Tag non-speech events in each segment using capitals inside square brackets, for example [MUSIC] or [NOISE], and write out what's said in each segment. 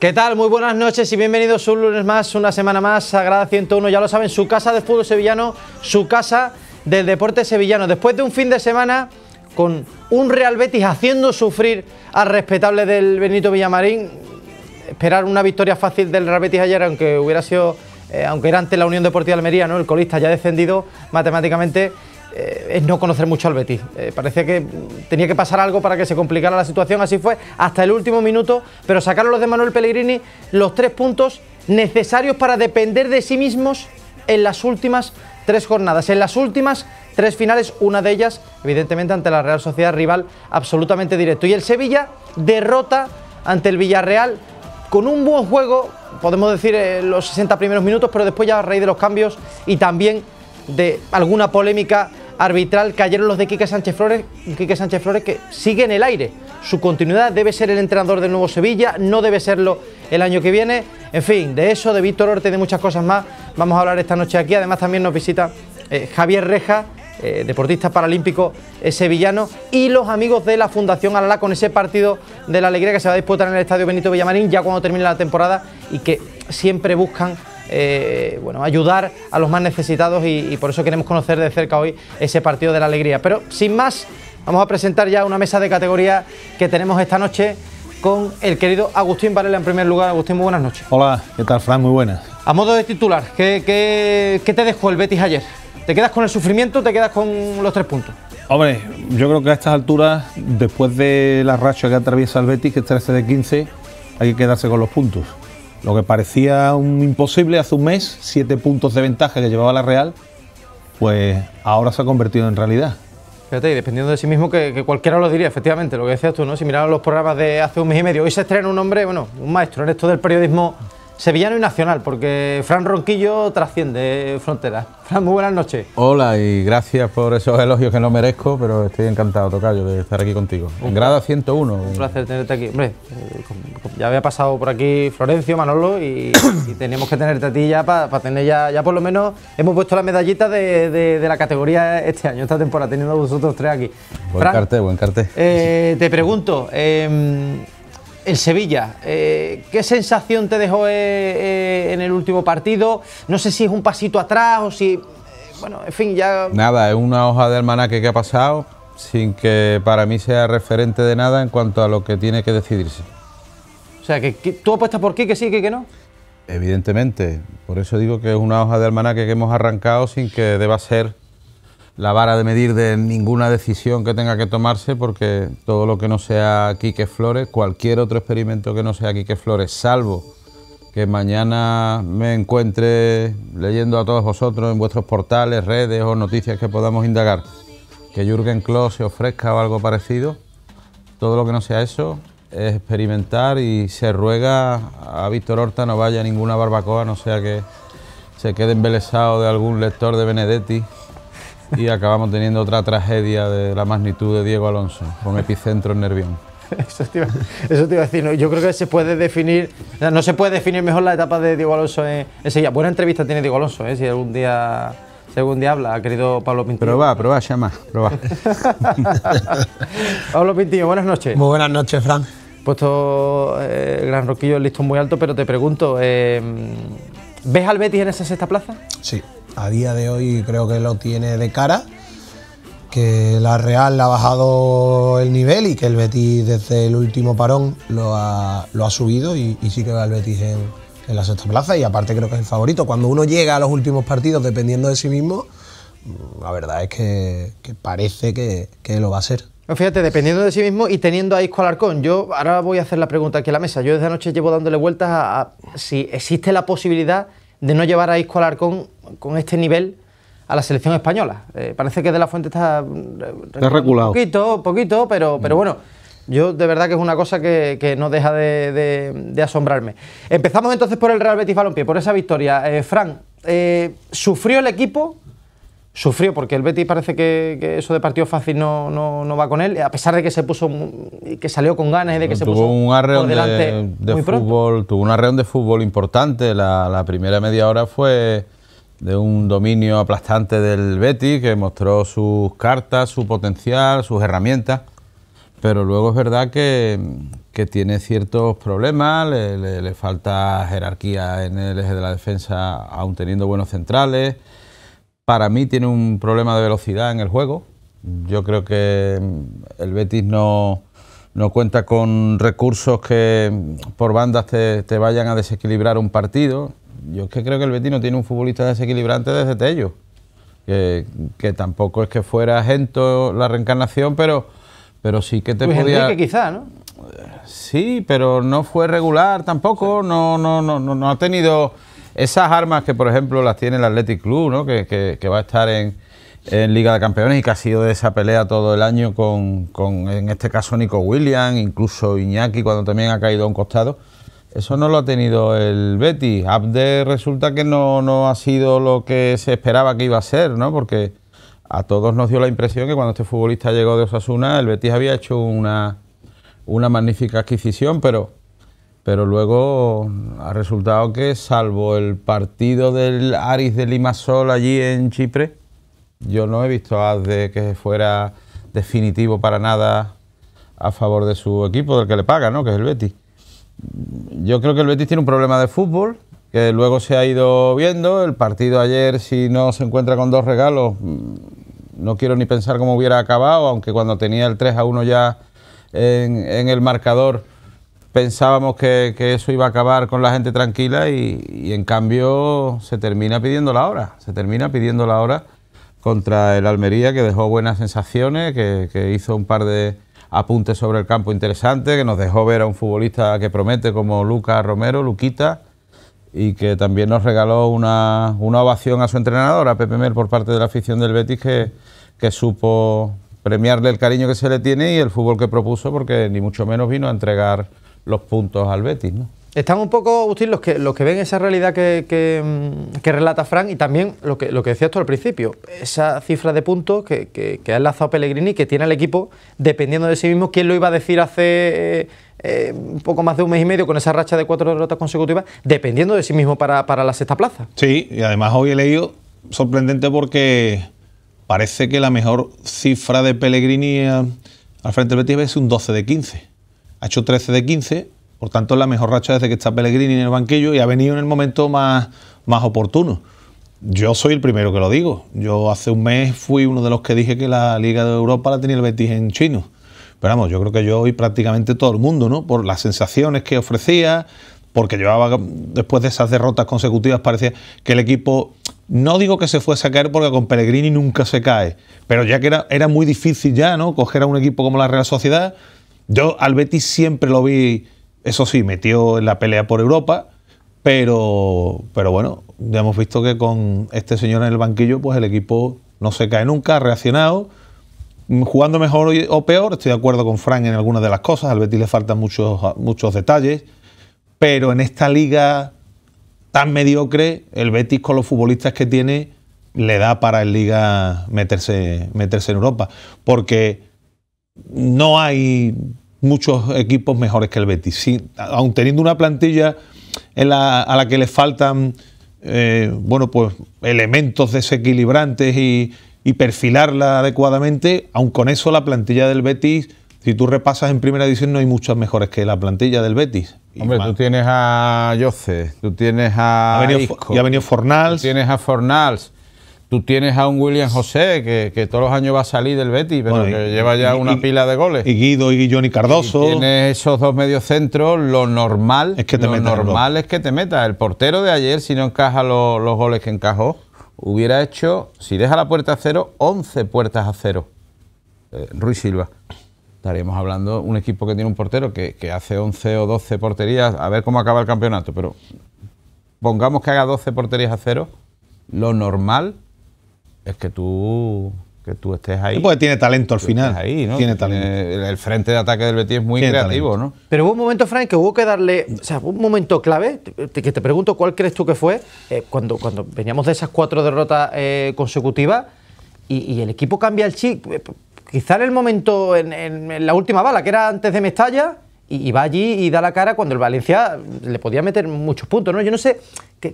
¿Qué tal? Muy buenas noches y bienvenidos un lunes más, una semana más, Sagrada 101, ya lo saben, su casa de fútbol sevillano, su casa del deporte sevillano. Después de un fin de semana con un Real Betis haciendo sufrir al respetable del Benito Villamarín, esperar una victoria fácil del Real Betis ayer, aunque hubiera sido, eh, aunque era ante la Unión Deportiva Almería, ¿no? el colista ya descendido matemáticamente, eh, es no conocer mucho al Betis. Eh, parecía que tenía que pasar algo para que se complicara la situación, así fue hasta el último minuto, pero sacaron los de Manuel Pellegrini los tres puntos necesarios para depender de sí mismos en las últimas tres jornadas, en las últimas tres finales, una de ellas evidentemente ante la Real Sociedad, rival absolutamente directo. Y el Sevilla derrota ante el Villarreal con un buen juego, podemos decir en eh, los 60 primeros minutos, pero después ya a raíz de los cambios y también de alguna polémica arbitral cayeron los de Quique Sánchez Flores, Quique Sánchez Flores que sigue en el aire. Su continuidad debe ser el entrenador del nuevo Sevilla, no debe serlo el año que viene. En fin, de eso, de Víctor Orte de muchas cosas más vamos a hablar esta noche aquí. Además también nos visita eh, Javier Reja, eh, deportista paralímpico sevillano, y los amigos de la Fundación Alalá con ese partido de la alegría que se va a disputar en el Estadio Benito Villamarín ya cuando termine la temporada y que siempre buscan eh, bueno, ayudar a los más necesitados y, por eso queremos conocer de cerca hoy ese partido de la alegría. Pero sin más, vamos a presentar ya una mesa de categoría que tenemos esta noche con el querido Agustín Varela en primer lugar. Agustín, muy buenas noches. Hola, ¿qué tal, Fran? Muy buenas. A modo de titular, ¿qué, qué te dejó el Betis ayer? ¿Te quedas con el sufrimiento o te quedas con los tres puntos? Hombre, yo creo que a estas alturas, después de la racha que atraviesa el Betis, que es 13 de 15, hay que quedarse con los puntos. Lo que parecía un imposible hace un mes, siete puntos de ventaja que llevaba la Real, pues ahora se ha convertido en realidad. Fíjate, y dependiendo de sí mismo, que, cualquiera lo diría, efectivamente, lo que decías tú, ¿no? Si miraban los programas de hace un mes y medio, hoy se estrena un hombre, bueno, un maestro en esto del periodismo sevillano y nacional, porque Fran Ronquillo trasciende fronteras. [LAUGHS] Fran, muy buenas noches. Hola y gracias por esos elogios que no merezco, pero estoy encantado, Tocayo, de estar aquí contigo. En grado 101. Un placer tenerte aquí. Hombre, eh, ya había pasado por aquí Florencio, Manolo, y, [COUGHS] tenemos teníamos que tenerte a ti ya para tener ya, ya por lo menos, hemos puesto la medallita de, la categoría este año, esta temporada, teniendo vosotros tres aquí. Buen cartel, buen cartel. Eh, te pregunto, em, el Sevilla, eh, ¿qué sensación te dejó eh, eh, en el último partido? No sé si es un pasito atrás o si. bueno, en fin, ya. Nada, es una hoja de almanaque que ha pasado sin que para mí sea referente de nada en cuanto a lo que tiene que decidirse. O sea, que, tú apuestas por qué, que sí, que, que no. Evidentemente, por eso digo que es una hoja de almanaque que hemos arrancado sin que deba ser la vara de medir de ninguna decisión que tenga que tomarse, porque todo lo que no sea Quique Flores, cualquier otro experimento que no sea Quique Flores, salvo que mañana me encuentre leyendo a todos vosotros en vuestros portales, redes o noticias que podamos indagar, que Jurgen Klopp se ofrezca o algo parecido, todo lo que no sea eso es experimentar y se ruega a Víctor Horta no vaya a ninguna barbacoa, no sea que se quede embelesado de algún lector de Benedetti y acabamos teniendo otra tragedia de la magnitud de Diego Alonso, con epicentro en Nervión. [LAUGHS] Eso te, iba, a decir, yo creo que se puede definir, no se puede definir mejor la etapa de Diego Alonso en ese día. Buena entrevista tiene Diego Alonso, ¿eh? si algún día según ha querido Pablo Pintillo. Prueba, prueba, llama, prueba. [LAUGHS] Pablo Pintillo, buenas noches. Muy buenas noches, Fran. Puesto eh, el Gran Roquillo listo muy alto, pero te pregunto, eh, ¿ves al Betis en esa sexta plaza? Sí a día de hoy creo que lo tiene de cara, que la Real ha bajado el nivel y que el Betis desde el último parón lo ha, subido y, sí que va el Betis en, la sexta plaza y aparte creo que es el favorito. Cuando uno llega a los últimos partidos dependiendo de sí mismo, mm, la verdad es que, parece que, lo va a ser. Pues fíjate, dependiendo de sí mismo y teniendo a Isco Alarcón, yo ahora voy a hacer la pregunta aquí a la mesa. Yo desde anoche llevo dándole vueltas a si existe la posibilidad de no llevar a Isco Alarcón con este nivel a la selección española. Eh, parece que De La Fuente está... Mm, está regulado. Poquito, poquito, pero, pero mm. bueno, yo de verdad que es una cosa que, que no deja de, de, asombrarme. Empezamos entonces por el Real Betis Balompié, por esa victoria. Eh, Fran, eh, ¿sufrió el equipo? sufrió, porque el Betis parece que, eso de partido fácil no, va con él, a pesar de que se puso que salió con ganas y de que se puso un arreón de, fútbol, tuvo un arreón de fútbol importante, la, primera media hora fue de un dominio aplastante del Betis que mostró sus cartas, su potencial, sus herramientas, pero luego es verdad que, que tiene ciertos problemas, le, le falta jerarquía en el eje de la defensa, aún teniendo buenos centrales. Para mí tiene un problema de velocidad en el juego. Yo creo que el Betis no, cuenta con recursos que por bandas te, vayan a desequilibrar un partido. Yo es que creo que el Betis no tiene un futbolista desequilibrante desde Tello. Que, tampoco es que fuera agento la reencarnación, pero, pero sí que te pues podía. que quizá, ¿no? Sí, pero no fue regular tampoco. no, no, no, no ha tenido esas armas que, por ejemplo, las tiene el Athletic Club, ¿no? que, va a estar en, Liga de Campeones y que ha sido de esa pelea todo el año con, con en este caso, Nico Williams, incluso Iñaki, cuando también ha caído a un costado. Eso no lo ha tenido el Betis. Abde resulta que no, no ha sido lo que se esperaba que iba a ser, ¿no? Porque a todos nos dio la impresión que cuando este futbolista llegó de Osasuna, el Betis había hecho una, una magnífica adquisición, pero pero luego ha resultado que salvo el partido del Aris de Limasol allí en Chipre, yo no he visto a de que fuera definitivo para nada a favor de su equipo, del que le paga, ¿no? Que es el Betis. Yo creo que el Betis tiene un problema de fútbol, que luego se ha ido viendo. El partido ayer, si no se encuentra con dos regalos, mm, no quiero ni pensar cómo hubiera acabado, aunque cuando tenía el 3 a 1 ya en, en el marcador pensábamos que, eso iba a acabar con la gente tranquila y, en cambio se termina pidiendo la hora, se termina pidiendo la hora contra el Almería que dejó buenas sensaciones, que, hizo un par de apuntes sobre el campo interesantes, que nos dejó ver a un futbolista que promete como Luca Romero, Luquita, y que también nos regaló una, ovación a su entrenador, a Pepe Mel, por parte de la afición del Betis, que, que supo premiarle el cariño que se le tiene y el fútbol que propuso, porque ni mucho menos vino a entregar los puntos al Betis, ¿no? Están un poco, Agustín, los que, los que ven esa realidad que, mm, relata Frank y también lo que, lo que decías tú al principio, esa cifra de puntos que, que, ha enlazado Pellegrini, que tiene el equipo dependiendo de sí mismo, quién lo iba a decir hace eh, eh, un poco más de un mes y medio con esa racha de cuatro derrotas consecutivas, dependiendo de sí mismo para, para la sexta plaza. Sí, y además hoy he leído sorprendente porque parece que la mejor cifra de Pellegrini eh, al frente del Betis es un 12 de 15 ha hecho 13 de 15, por tanto es la mejor racha desde que está Pellegrini en el banquillo y ha venido en el momento más, más oportuno. Yo soy el primero que lo digo. Yo hace un mes fui uno de los que dije que la Liga de Europa la tenía el Betis en chino. Pero vamos, yo creo que yo y prácticamente todo el mundo, ¿no? Por las sensaciones que ofrecía, porque llevaba, después de esas derrotas consecutivas, parecía que el equipo, no digo que se fuese a caer porque con Pellegrini nunca se cae, pero ya que era, era muy difícil ya, ¿no? Coger a un equipo como la Real Sociedad, yo al Betis siempre lo vi, eso sí, metió en la pelea por Europa, pero, pero bueno, ya hemos visto que con este señor en el banquillo, pues el equipo no se cae nunca, ha reaccionado, mm, jugando mejor o peor, estoy de acuerdo con Frank en algunas de las cosas, al Betis le faltan muchos, ah, muchos detalles, pero en esta liga tan mediocre, el Betis con los futbolistas que tiene le da para el liga meterse, meterse en Europa, porque no hay muchos equipos mejores que el Betis. aun teniendo una plantilla a la que le faltan eh, bueno, pues, elementos desequilibrantes y, y, perfilarla adecuadamente, aun con eso la plantilla del Betis, si tú repasas en primera edición, no hay muchas mejores que la plantilla del Betis. Hombre, tú tienes a Jose, tú tienes a... venido, ha venido Fornals. tienes a Fornals. Tú tienes a un William José que, todos los años va a salir del Betty, pero que lleva ya una pila de goles. Y Guido y Johnny Cardoso. tienes esos dos mediocentros, lo normal es que lo normal es que te metas. El portero de ayer, si no encaja los goles que encajó, hubiera hecho, si deja la puerta a cero, 11 puertas a cero. Eh, Ruiz Silva. Estaríamos hablando un equipo que tiene un portero que, que hace 11 o 12 porterías, a ver cómo acaba el campeonato, pero pongamos que haga 12 porterías a cero, lo normal es que tú que tú estés ahí. porque tiene talento al final. Tiene El frente de ataque del Betis es muy creativo, ¿no? Pero hubo un momento, Frank, que hubo que darle. O sea, un momento clave, que te pregunto cuál crees tú que fue, eh, cuando, cuando veníamos de esas cuatro derrotas eh, consecutivas y, el equipo cambia el chip. Eh, quizá en el momento, en, la última bala, que era antes de Mestalla, y, va allí y da la cara cuando el Valencia le podía meter muchos puntos, ¿no? Yo no sé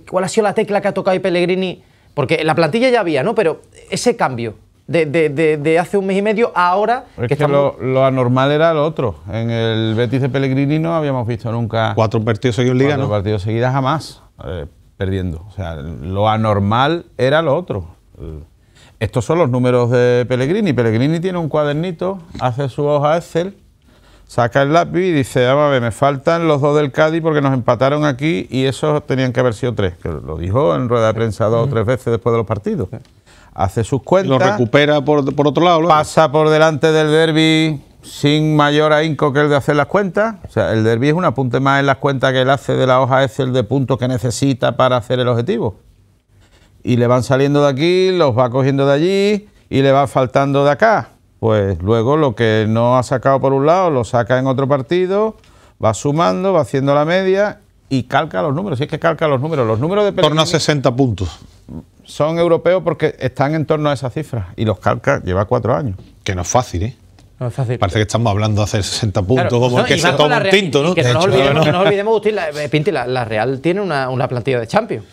cuál ha sido la tecla que ha tocado Pellegrini porque la plantilla ya había, ¿no? Pero ese cambio de, hace un mes y medio a ahora... Es que, lo, anormal era lo otro. En el Betis de Pellegrini no habíamos visto nunca... Cuatro partidos seguidos en Liga, cuatro partidos seguidas jamás eh, perdiendo. O sea, lo anormal era lo otro. Estos son los números de Pellegrini. Pellegrini tiene un cuadernito, hace su hoja Excel saca el lápiz y dice, vamos a ver, me faltan los dos del Cádiz porque nos empataron aquí y esos tenían que haber sido tres, que lo dijo en rueda de prensa dos o tres veces después de los partidos. Hace sus cuentas. Lo recupera por, otro lado. Pasa por delante del derby sin mayor ahínco que el de hacer las cuentas. O sea, el derby es un apunte más en las cuentas que él hace de la hoja el de puntos que necesita para hacer el objetivo. Y le van saliendo de aquí, los va cogiendo de allí y le va faltando de acá pues luego lo que no ha sacado por un lado lo saca en otro partido, va sumando, va haciendo la media y calca los números. Si es que calca los números, los números de torno a 60 puntos. Son europeos porque están en torno a esa cifra y los calca lleva cuatro años. Que no es fácil, ¿eh? No es fácil. Parece que estamos hablando de hacer 60 puntos, como que se toma un tinto, ¿no? Que no, nos olvidemos, no. nos la, eh, Pinti, la, Real tiene una, una plantilla de Champions.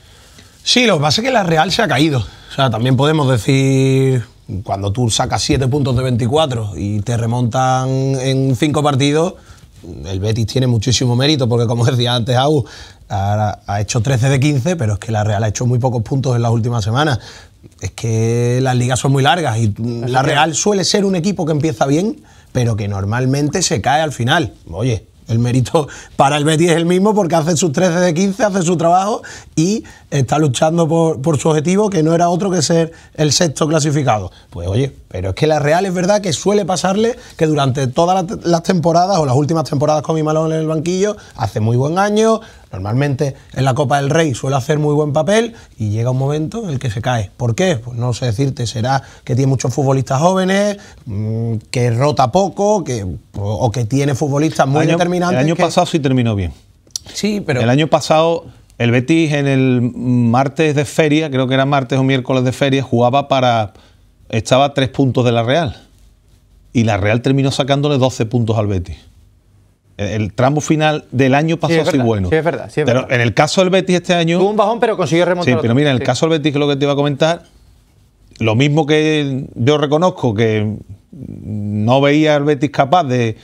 Sí, lo que pasa es que la Real se ha caído. O sea, también podemos decir cuando tú sacas 7 puntos de 24 y te remontan en cinco partidos, el Betis tiene muchísimo mérito, porque como decía antes Agus, ha, ha, hecho 13 de 15, pero es que la Real ha hecho muy pocos puntos en las últimas semanas. Es que las ligas son muy largas y la Real suele ser un equipo que empieza bien, pero que normalmente se cae al final. Oye, el mérito para el Betis es el mismo porque hace sus 13 de 15, hace su trabajo y está luchando por, por, su objetivo, que no era otro que ser el sexto clasificado. Pues oye, pero es que la Real es verdad que suele pasarle que durante todas las temporadas o las últimas temporadas con mi malón en el banquillo, hace muy buen año, Normalmente en la Copa del Rey suele hacer muy buen papel y llega un momento en el que se cae. ¿Por qué? Pues no sé decirte, será que tiene muchos futbolistas jóvenes, mm, que rota poco, que, o que tiene futbolistas muy determinantes. El año pasado sí terminó bien. Sí, pero. El año pasado el Betis en el martes de feria, creo que era martes o miércoles de feria, jugaba para. Estaba a tres puntos de la Real. Y la Real terminó sacándole 12 puntos al Betis. El tramo final del año pasó así bueno. Sí, es verdad. pero en el caso del Betis este año. Tuvo un bajón, pero consiguió remontar. Sí, pero mira, en el caso del Betis, que lo que te iba a comentar, lo mismo que yo reconozco que no veía al Betis capaz de,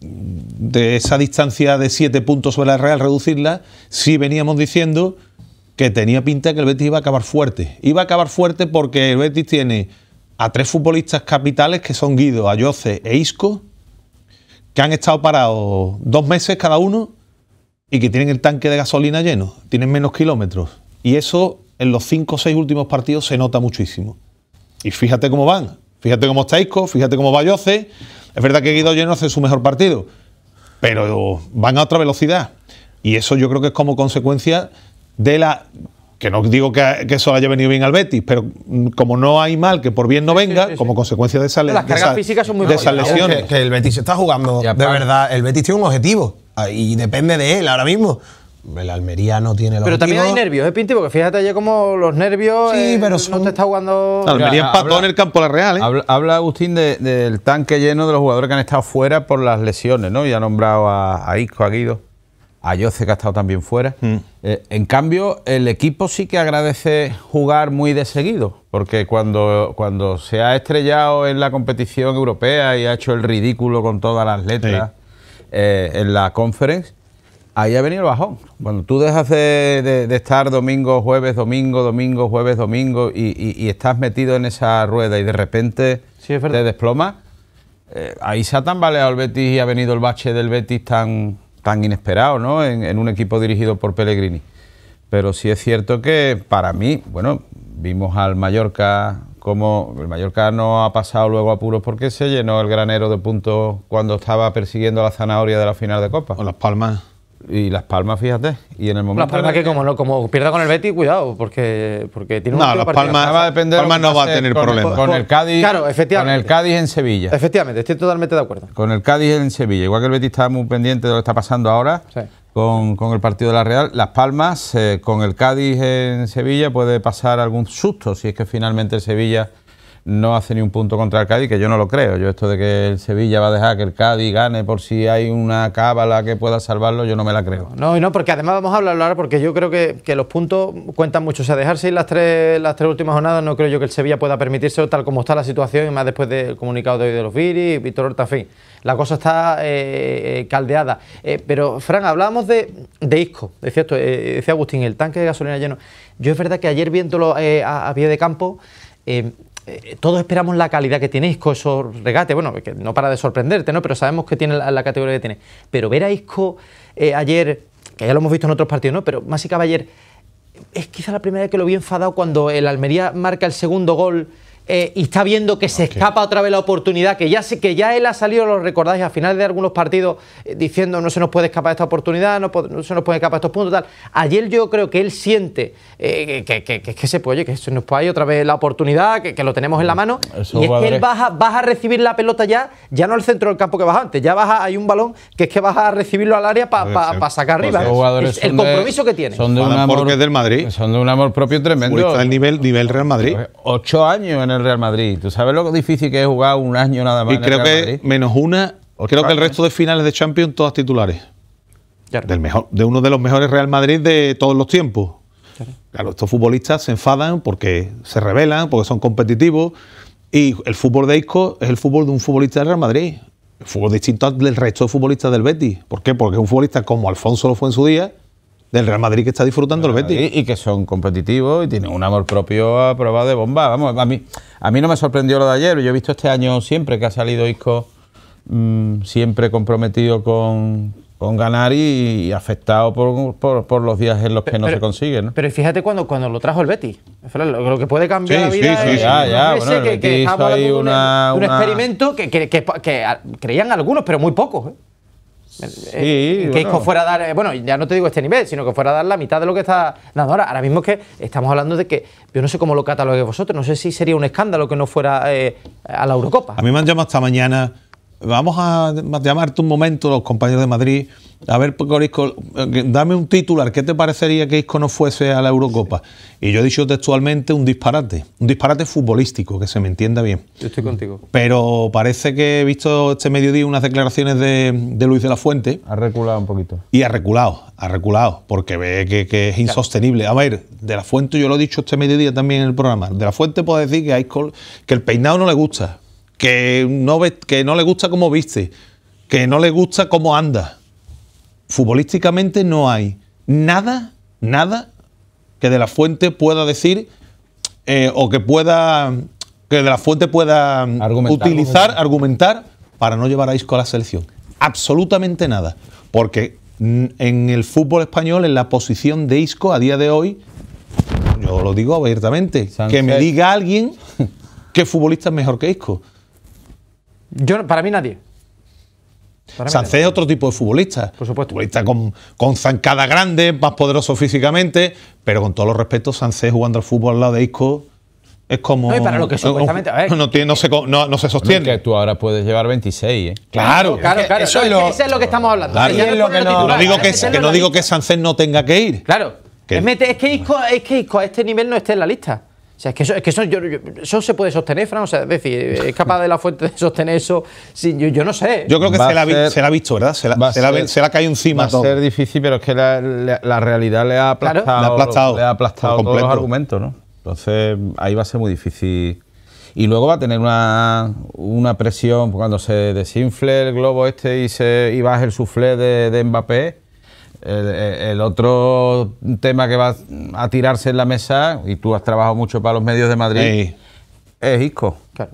de esa distancia de 7 puntos sobre la Real reducirla, sí veníamos diciendo que tenía pinta que el Betis iba a acabar fuerte. Iba a acabar fuerte porque el Betis tiene a tres futbolistas capitales que son Guido, Ayoce e Isco, que han estado parados dos meses cada uno y que tienen el tanque de gasolina lleno, tienen menos kilómetros. Y eso en los cinco o seis últimos partidos se nota muchísimo. Y fíjate cómo van, fíjate cómo está Isco, fíjate cómo va Yoce. Es verdad que Guido Lleno hace su mejor partido, pero van a otra velocidad. Y eso yo creo que es como consecuencia de la que no digo que, eso haya venido bien al Betis, pero mm, como no hay mal que por bien no venga, como consecuencia de, esa, Las cargas físicas son muy de esas lesiones. Que, el Betis está jugando, de verdad, el Betis tiene un objetivo ah, y depende de él ahora mismo. El Almería no tiene los Pero también hay nervios, ¿eh, Pinti? Porque fíjate ayer como los nervios. Sí, eh, pero son... te está jugando. La Almería empató en el campo la Real, ¿eh? Habla, Agustín del tanque lleno de los jugadores que han estado fuera por las lesiones, ¿no? Y ha nombrado a, a Isco, a Jose que ha estado también fuera. Mm. Eh, en cambio, el equipo sí que agradece jugar muy de seguido, porque cuando, cuando se ha estrellado en la competición europea y ha hecho el ridículo con todas las letras eh, en la conference, ahí ha venido el bajón. Cuando tú dejas de, estar domingo, jueves, domingo, domingo, jueves, domingo y, estás metido en esa rueda y de repente te desplomas, eh, ahí se ha tambaleado el Betis y ha venido el bache del Betis tan tan inesperado ¿no? en, un equipo dirigido por Pellegrini. Pero sí es cierto que para mí, bueno, vimos al Mallorca como el Mallorca no ha pasado luego a puros porque se llenó el granero de puntos cuando estaba persiguiendo la zanahoria de la final de Copa. ...con Las Palmas. Y Las Palmas, fíjate. Y en el momento. Las Palmas que, como, no, como pierda con el Betis, cuidado, porque, porque tiene un. No, Las Palmas no va a tener problemas. Con, el Cádiz. Con el Cádiz en Sevilla. Efectivamente, estoy totalmente de acuerdo. Con el Cádiz en Sevilla. Igual que el Betis está muy pendiente de lo que está pasando ahora. Con, con, el partido de la Real, Las Palmas, eh, con el Cádiz en Sevilla puede pasar algún susto si es que finalmente el Sevilla no hace ni un punto contra el Cádiz, que yo no lo creo. Yo esto de que el Sevilla va a dejar que el Cádiz gane por si hay una cábala que pueda salvarlo, yo no me la creo. No, y no, porque además vamos a hablarlo ahora porque yo creo que, los puntos cuentan mucho. O sea, dejarse ir las tres, las tres últimas jornadas no creo yo que el Sevilla pueda permitírselo tal como está la situación y más después del comunicado de hoy de los Viri, Víctor Horta, fin. La cosa está eh, eh, caldeada. Eh, pero, Fran, hablábamos de, de Isco, ...es cierto, decía Agustín, el tanque de gasolina lleno. Yo es verdad que ayer viéndolo a, pie de campo... Eh, todos esperamos la calidad que tiene Isco, esos regates, bueno, que no para de sorprenderte, ¿no? Pero sabemos que tiene la, categoría que tiene. Pero ver a Isco eh, ayer, que ya lo hemos visto en otros partidos, ¿no? Pero más y Caballer, es quizá la primera vez que lo vi enfadado cuando el Almería marca el segundo gol eh, y está viendo que se escapa otra vez la oportunidad, que ya, que ya él ha salido, lo recordáis, a final de algunos partidos eh, diciendo no se nos puede escapar esta oportunidad, no, se nos puede escapar estos puntos, tal. Ayer yo creo que él siente eh, que, que, que, se puede, que se nos puede ir otra vez la oportunidad, que, lo tenemos en la mm, mano, y es que él baja, baja, a recibir la pelota ya, ya no al centro del campo que baja antes, ya baja, hay un balón que es que vas a recibirlo al área para pues sacar pues arriba. el, compromiso que tiene. Son de un amor, del Madrid. Son de un amor propio tremendo. Está el nivel, nivel Real Madrid. Ocho años en el Real Madrid. ¿Tú sabes lo difícil que es jugar un año nada más? Y creo que menos una, creo que el resto de finales de Champions todas titulares. Del mejor, de uno de los mejores Real Madrid de todos los tiempos. Claro. estos futbolistas se enfadan porque se rebelan, porque son competitivos. Y el fútbol de Isco es el fútbol de un futbolista del Real Madrid. El fútbol distinto al del resto de futbolistas del Betis. ¿Por qué? Porque un futbolista como Alfonso lo fue en su día, del Real Madrid que está disfrutando el Betis. Y, que son competitivos y tienen un amor propio a prueba de bomba. Vamos, a mí, a mí no me sorprendió lo de ayer. Yo he visto este año siempre que ha salido Isco mm, siempre comprometido con, con ganar y, afectado por, los días en los que no se consigue. Pero fíjate cuando, cuando lo trajo el Betis. Lo, que puede cambiar la vida sí, sí, es, ya, que, un, experimento que, creían algunos, pero muy pocos. ¿eh? Eh, que bueno. fuera a dar, eh, bueno, ya no te digo este nivel, sino que fuera a dar la mitad de lo que está dando ahora. Ahora mismo que estamos hablando de que, yo no sé cómo lo catalogue vosotros, no sé si sería un escándalo que no fuera eh, a la Eurocopa. A mí me han llamado esta mañana Vamos a llamarte un momento, los compañeros de Madrid. A ver, eh, dame un titular. ¿Qué te parecería que Isco no fuese a la Eurocopa? Y yo he dicho textualmente un disparate, un disparate futbolístico, que se me entienda bien. Yo estoy contigo. Pero parece que he visto este mediodía unas declaraciones de, Luis de la Fuente. Ha reculado un poquito. Y ha reculado, ha reculado, porque ve que, es insostenible. A ver, de la Fuente, yo lo he dicho este mediodía también en el programa, de la Fuente puede decir que a Isco, que el peinado no le gusta que no, que no le gusta cómo viste, que no le gusta cómo anda. Futbolísticamente no hay nada, nada que de la fuente pueda decir eh, o que pueda que de la fuente pueda mm, utilizar, argumentar. para no llevar a Isco a la selección. Absolutamente nada. Porque mm, en el fútbol español, en la posición de Isco a día de hoy, yo lo digo abiertamente, que me diga alguien [LAUGHS] que futbolista es mejor que Isco. Yo, para mí nadie. Sanchez es otro tipo de futbolista. Por supuesto. Futbolista con, con zancada grande, más poderoso físicamente, pero con todos los respetos, Sanchez jugando al fútbol al lado de Isco es como. No, se, sostiene. tú ahora puedes llevar 26, ¿eh? Claro, claro, claro. Eso, es lo, que estamos hablando. no, digo que, no no tenga que ir. Claro. es, que Isco, es que Isco a este nivel no esté en la lista. O sea, es que eso, eso, se puede sostener, Fran. O sea, es decir, es capaz de la fuente de sostener eso. yo, no sé. Yo creo que se la, ha visto, ¿verdad? Se la, se cae encima. Va a ser difícil, pero es que la, realidad le ha aplastado, le ha aplastado, todos los argumentos, ¿no? Entonces, ahí va a ser muy difícil. Y luego va a tener una, una presión cuando se desinfle el globo este y, se, y baje el suflé de, de Mbappé el, otro tema que va a tirarse en la mesa, y tú has trabajado mucho para los medios de Madrid, es Isco. Claro.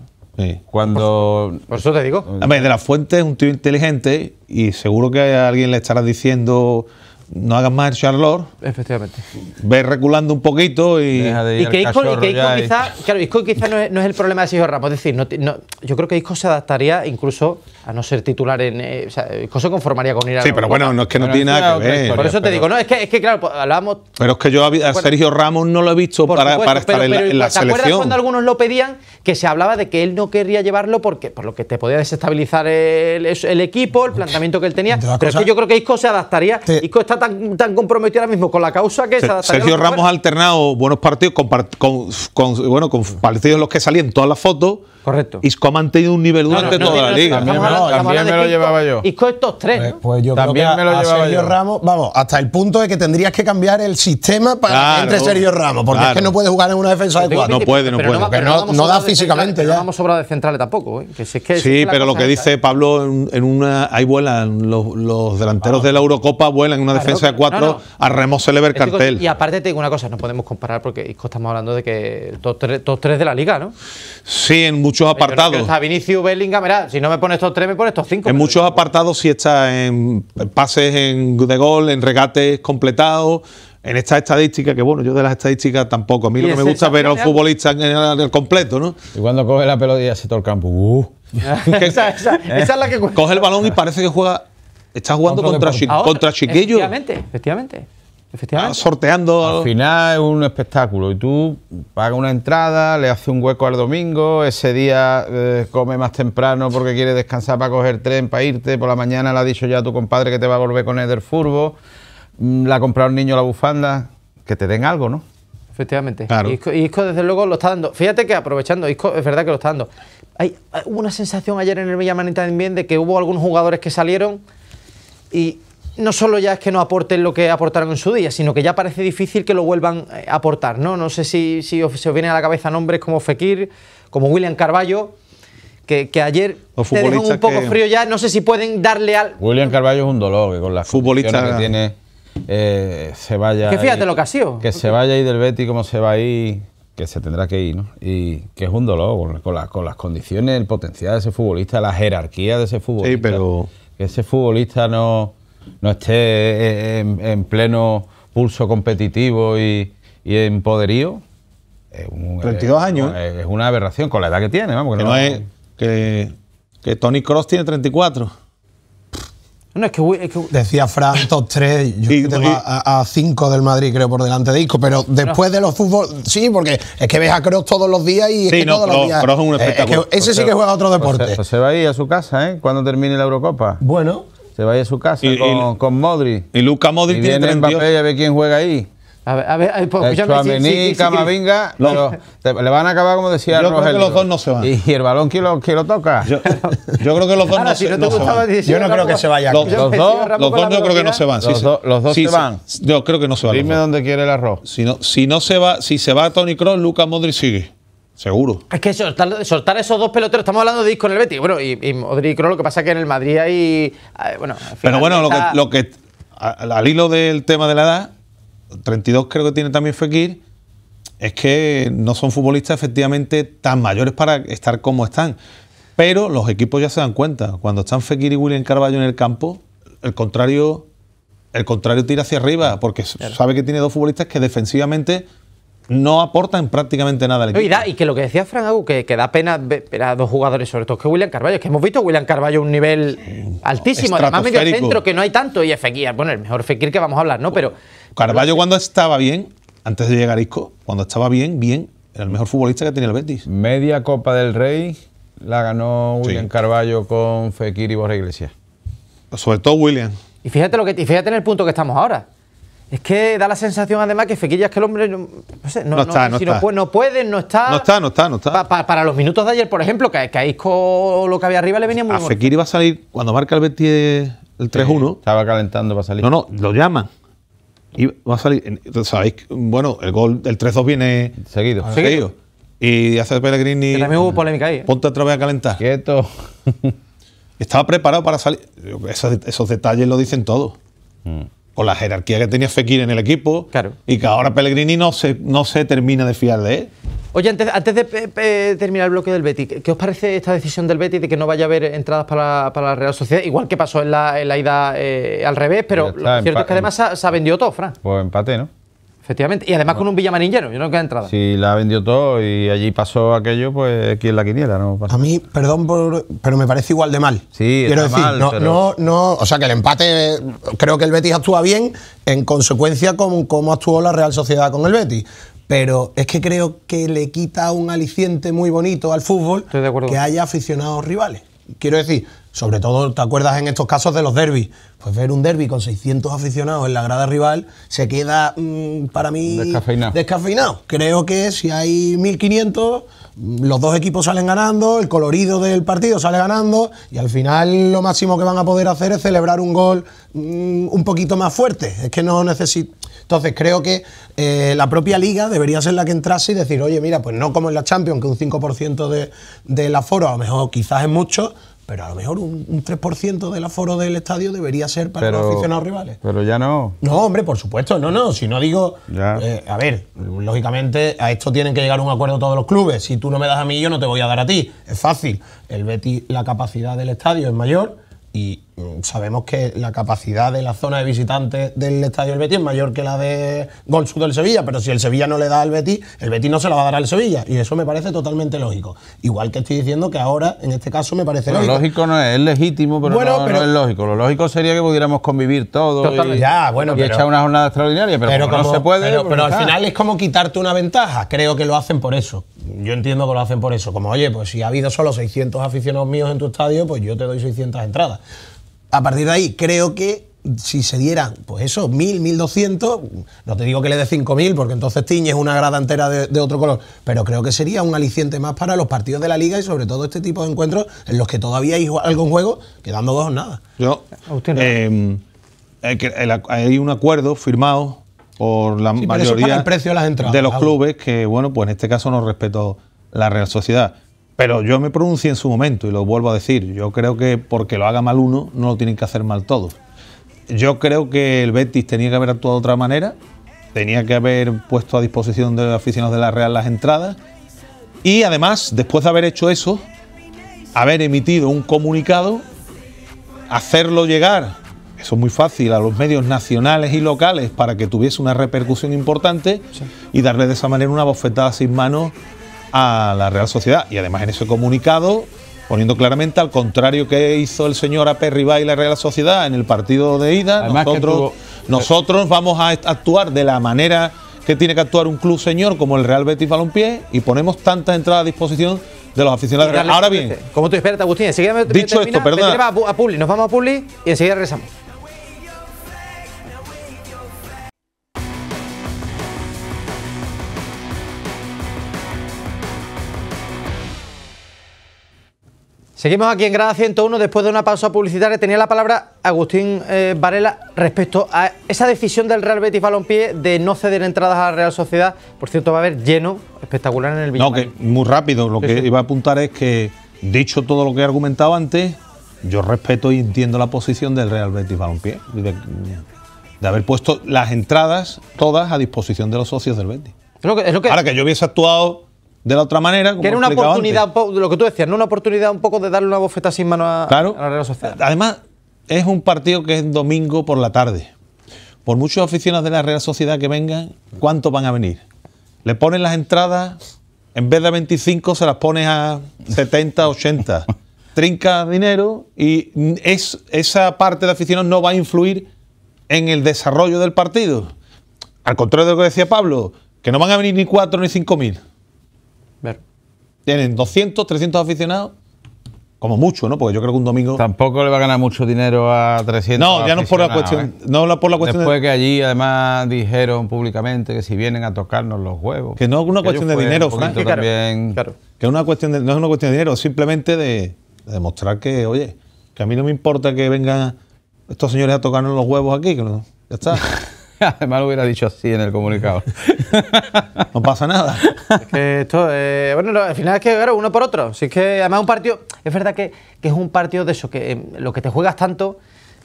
Cuando. Por, eso te digo. de la fuente es un tío inteligente y seguro que a alguien le estará diciendo no hagas más el charlor. Efectivamente. Ve reculando un poquito y. y que Isco, quizás claro, Isco quizá no, es, el problema de Sergio Ramos. Es decir, no, yo creo que Isco se adaptaría incluso a no ser titular en. Eh, o sea, Isco se conformaría con ir a. Sí, pero bueno, no es que no tiene nada que ver. por eso te digo, no, es que, es que claro, hablamos. Pero es que yo a, Sergio Ramos no lo he visto para, para, estar en la, ¿te selección. ¿Te acuerdas cuando algunos lo pedían que se hablaba de que él no querría llevarlo porque por lo que te podía desestabilizar el, equipo, el planteamiento que él tenía? Pero es que yo creo que Isco se adaptaría. está tan, tan comprometido ahora mismo con la causa que... Sergio Ramos ha alternado buenos partidos con, bueno, con partidos los que salían todas las fotos Correcto. Isco ha mantenido un nivel durante toda la liga. También, me lo, llevaba yo. Isco estos tres. 3. Pues, pues yo también me lo llevaba Sergio Ramos, vamos, hasta el punto de que tendrías que cambiar el sistema para entre Sergio Ramos, porque es que no puede jugar en una defensa de cuatro. No puede, no puede. Porque no, da físicamente. No vamos sobra de centrales tampoco. ¿eh? sí, pero lo que dice Pablo, en una, ahí vuelan los, delanteros de la Eurocopa, vuelan en una defensa de cuatro, a Ramos celeber cartel. Y aparte te digo una cosa, no podemos comparar porque Isco estamos hablando de que dos tres de la liga, ¿no? Sí, en muchos apartados. si no me pones estos tres, me estos cinco. En muchos apartados si está en pases en, de gol, en regates completados, en estas estadísticas, que bueno, yo de las estadísticas tampoco. A mí lo que me gusta es ver a los futbolistas en el, completo, ¿no? Y cuando coge la pelota y todo el campo. Coge el balón y parece que juega. Está jugando contra, contra chiquillo Efectivamente, efectivamente. Ah, sorteando. Al final es un espectáculo. Y tú pagas una entrada, le haces un hueco al domingo, ese día eh, come más temprano porque quiere descansar para coger tren, para irte. Por la mañana le ha dicho ya a tu compadre que te va a volver con Eder furbo. Mm, la ha comprado un niño la bufanda. Que te den algo, ¿no? Efectivamente. Claro. Isco, desde luego, lo está dando. Fíjate que aprovechando, Isco es verdad que lo está dando. Hay, hubo una sensación ayer en el Villamanita también de que hubo algunos jugadores que salieron y no solo ya es que no aporten lo que aportaron en su día, sino que ya parece difícil que lo vuelvan a eh, aportar, ¿no? No sé si, si se os vienen a la cabeza nombres como Fekir, como William Carballo, que, ayer te un poco frío ya, no sé si pueden darle al... William Carballo es un dolor, que con las futbolistas que tiene eh, se vaya... Que fíjate lo que ha sido. Que se vaya ahí del Betty como se va ahí, que se tendrá que ir, ¿no? Y que es un dolor, con, las condiciones, el potencial de ese futbolista, la jerarquía de ese futbolista. Sí, pero... ese futbolista no no esté eh, en, pleno pulso competitivo y, y en poderío. 32 años. Es, una aberración con la edad que tiene. que, no, es, que, Tony Cross tiene 34. No, es Decía Fran, top 3, yo a 5 del Madrid, creo, por delante de Isco, pero después de los fútbol. Sí, porque es que ves a Cross todos los días y todos los días. Eh, ese sí que juega otro deporte. Se va a ir a su casa, ¿eh? Cuando termine la Eurocopa. Bueno se vaya a su casa con, con, Modri. Y Luca Modri y tiene viene 32. y a ver quién juega ahí. A ver, a ver, pues, escúchame. Camavinga, le van a acabar como decía Yo creo que los dos no se van. ¿Y, el balón quién lo, quién lo toca? Yo, creo que los dos no, se van. Yo no creo que se vayan. Los, dos, los dos yo creo que no se van. Los, dos se van. Yo creo que no se van. Dime dónde quiere el arroz. Si no, se va, si Tony Kroos, Luca Modri sigue. Seguro. Es que soltar, soltar, esos dos peloteros, estamos hablando de disco en el Betis, bueno, y, y Modric lo que pasa es que en el Madrid hay... Bueno, Pero bueno, lo que, al hilo del tema de la edad, 32 creo que tiene también Fekir, es que no son futbolistas efectivamente tan mayores para estar como están. Pero los equipos ya se dan cuenta, cuando están Fekir y William Carballo en el campo, el contrario, el contrario tira hacia arriba, porque sabe que tiene dos futbolistas que defensivamente no aportan prácticamente nada al equipo. Y, que lo que decía Fran Agu, que, que, da pena ver a dos jugadores, sobre todo que William Carballo, que hemos visto a William Carballo un nivel altísimo, además medio centro, que no hay tanto, y Fekir, bueno, el mejor Fekir que vamos a hablar, ¿no? Pero. Carballo cuando estaba bien, antes de llegar a Isco, cuando estaba bien, bien, era el mejor futbolista que tenía el Betis. Media Copa del Rey la ganó William Carballo con Fekir y Borja Iglesias. Sobre todo William. Y fíjate, lo que, y fíjate en el punto que estamos ahora. Es que da la sensación además que Fequilla es que el hombre no, no, está, no, puede, no está. No está, no está, no está. para los minutos de ayer, por ejemplo, que, que a lo que había arriba le venía muy A Fekir iba a salir cuando marca el Betis 3-1. estaba calentando para salir. No, no, lo llaman. Y va a salir, sabéis, bueno, el gol 3-2 viene ah, seguido. Seguido. Y hace Pellegrini. Que también polémica ahí. ¿eh? Ponte otra vez a calentar. Quieto. Estaba preparado para salir. Esos, detalles lo dicen todos Mm o la jerarquía que tenía Fekir en el equipo claro. y que ahora Pellegrini no se, no se termina de fiar de él. Oye, antes, de eh, eh, terminar el bloque del Betis, ¿qué os parece esta decisión del Betis de que no vaya a haber entradas para, la Real Sociedad? Igual que pasó en la, ida eh, al revés, pero lo cierto es que además se ha, vendido todo, Fran. Pues empate, ¿no? Efectivamente. Y además ah. con un villamarinero, yo no queda entrada. si la vendió todo y allí pasó aquello, pues quién la quiniela, ¿no? A mí, perdón, por, pero me parece igual de mal. Sí, Quiero decir, mal, no, pero... no, o sea que el empate, creo que el Betis actúa bien en consecuencia con cómo actuó la Real Sociedad con el Betis. Pero es que creo que le quita un aliciente muy bonito al fútbol que haya aficionados rivales. Quiero decir, sobre todo, ¿te acuerdas en estos casos de los derbis? Pues ver un derby con 600 aficionados en la grada rival se queda, mm, para mí, descafeinado. Creo que si hay 1500, mm, los dos equipos salen ganando, el colorido del partido sale ganando y al final lo máximo que van a poder hacer es celebrar un gol mm, un poquito más fuerte. Es que no necesito. Entonces creo que eh, la propia liga debería ser la que entrase y decir, oye, mira, pues no como en la Champions, que un 5% de, del aforo a lo mejor quizás es mucho, pero a lo mejor un, 3% del aforo del estadio debería ser para los aficionados rivales. Pero ya no. No, hombre, por supuesto, no, no. Si no digo. Eh, a ver, lógicamente a esto tienen que llegar un acuerdo todos los clubes. Si tú no me das a mí, yo no te voy a dar a ti. Es fácil. El Betis, la capacidad del estadio es mayor y, sabemos que la capacidad de la zona de visitantes del estadio del Betis es mayor que la de Gol del Sevilla, pero si el Sevilla no le da al Betis, el Betis no se la va a dar al Sevilla. Y eso me parece totalmente lógico. Igual que estoy diciendo que ahora, en este caso, me parece lógico. Lo lógico no es, es legítimo, pero, no, es lógico. Lo lógico sería que pudiéramos convivir todos y, echar una jornada extraordinaria, pero, no se puede. Pero, pues al final es como quitarte una ventaja. Creo que lo hacen por eso. Yo entiendo que lo hacen por eso. Como, oye, pues si ha habido solo 600 aficionados míos en tu estadio, pues yo te doy 600 entradas a partir de ahí, creo que si se dieran, pues eso, 1000, 1200, no te digo que le dé 5000, porque entonces tiñes una grada entera de, otro color, pero creo que sería un aliciente más para los partidos de la liga y sobre todo este tipo de encuentros en los que todavía hay algo en juego, quedando dos nada. Yo, em, hay un acuerdo firmado por la mayoría el precio de, las entradas, de los clubes que, bueno, pues en este caso no respeto la Real Sociedad. Pero yo me pronuncié en su momento y lo vuelvo a decir. Yo creo que porque lo haga mal uno, no lo tienen que hacer mal todos. Yo creo que el Betis tenía que haber actuado de otra manera, tenía que haber puesto a disposición de los aficionados de la Real las entradas y además, después de haber hecho eso, haber emitido un comunicado, hacerlo llegar, eso es muy fácil, a los medios nacionales y locales para que tuviese una repercusión importante y darle de esa manera una bofetada sin manos a la Real Sociedad. Y además en ese comunicado, poniendo claramente al contrario que hizo el señor A. y la Real Sociedad en el partido de ida, nosotros, nosotros vamos a actuar de la manera que tiene que actuar un club señor como el Real Betis Balompié y ponemos tantas entradas a disposición de los aficionados. Ahora bien, como tú esperas Agustín, enseguida dicho esto, a Publi, nos vamos a Publi y enseguida regresamos. Seguimos aquí en Grada 101. Después de una pausa publicitaria, tenía la palabra Agustín eh, Varela respecto a esa decisión del Real Betis Balompié de no ceder entradas a la Real Sociedad. Por cierto, va a haber lleno espectacular en el video. No, que muy rápido. Lo que iba a apuntar es que, dicho todo lo que he argumentado antes, yo respeto y entiendo la posición del Real Betis Balompié de, haber puesto las entradas todas a disposición de los socios del Betis. que, es lo que... Ahora que yo hubiese actuado de la otra manera. Como que una oportunidad, lo que tú decías, ¿no? una oportunidad un poco de darle una bofeta sin mano a, la Real Sociedad. Además, es un partido que es domingo por la tarde. Por muchos aficionados de la Real Sociedad que vengan, ¿cuántos van a venir? Le ponen las entradas, en vez de 25 se las pones a 70, 80. [LAUGHS] Trinca dinero y es, esa parte de aficionados no va a influir en el desarrollo del partido. Al contrario de lo que decía Pablo, que no van a venir ni 4 ni 5 mil. Tienen 200, 300 aficionados. Como mucho, ¿no? Porque yo creo que un domingo. Tampoco le va a ganar mucho dinero a 300. No, ya no por la cuestión. ¿eh? No por la cuestión Después que allí, además, dijeron públicamente que si vienen a tocarnos los huevos. Que no es una cuestión de dinero, Frank. Que claro, una cuestión no es una cuestión de dinero, simplemente de, de, demostrar que, oye, que a mí no me importa que vengan estos señores a tocarnos los huevos aquí. Que no, ya está. [LAUGHS] [LAUGHS] Además lo hubiera dicho así en el comunicado. [LAUGHS] no pasa nada. Eh, bueno, al final es que uno por otro. Si es que además un partido, es verdad que, es un partido de eso, que eh, lo que te juegas tanto,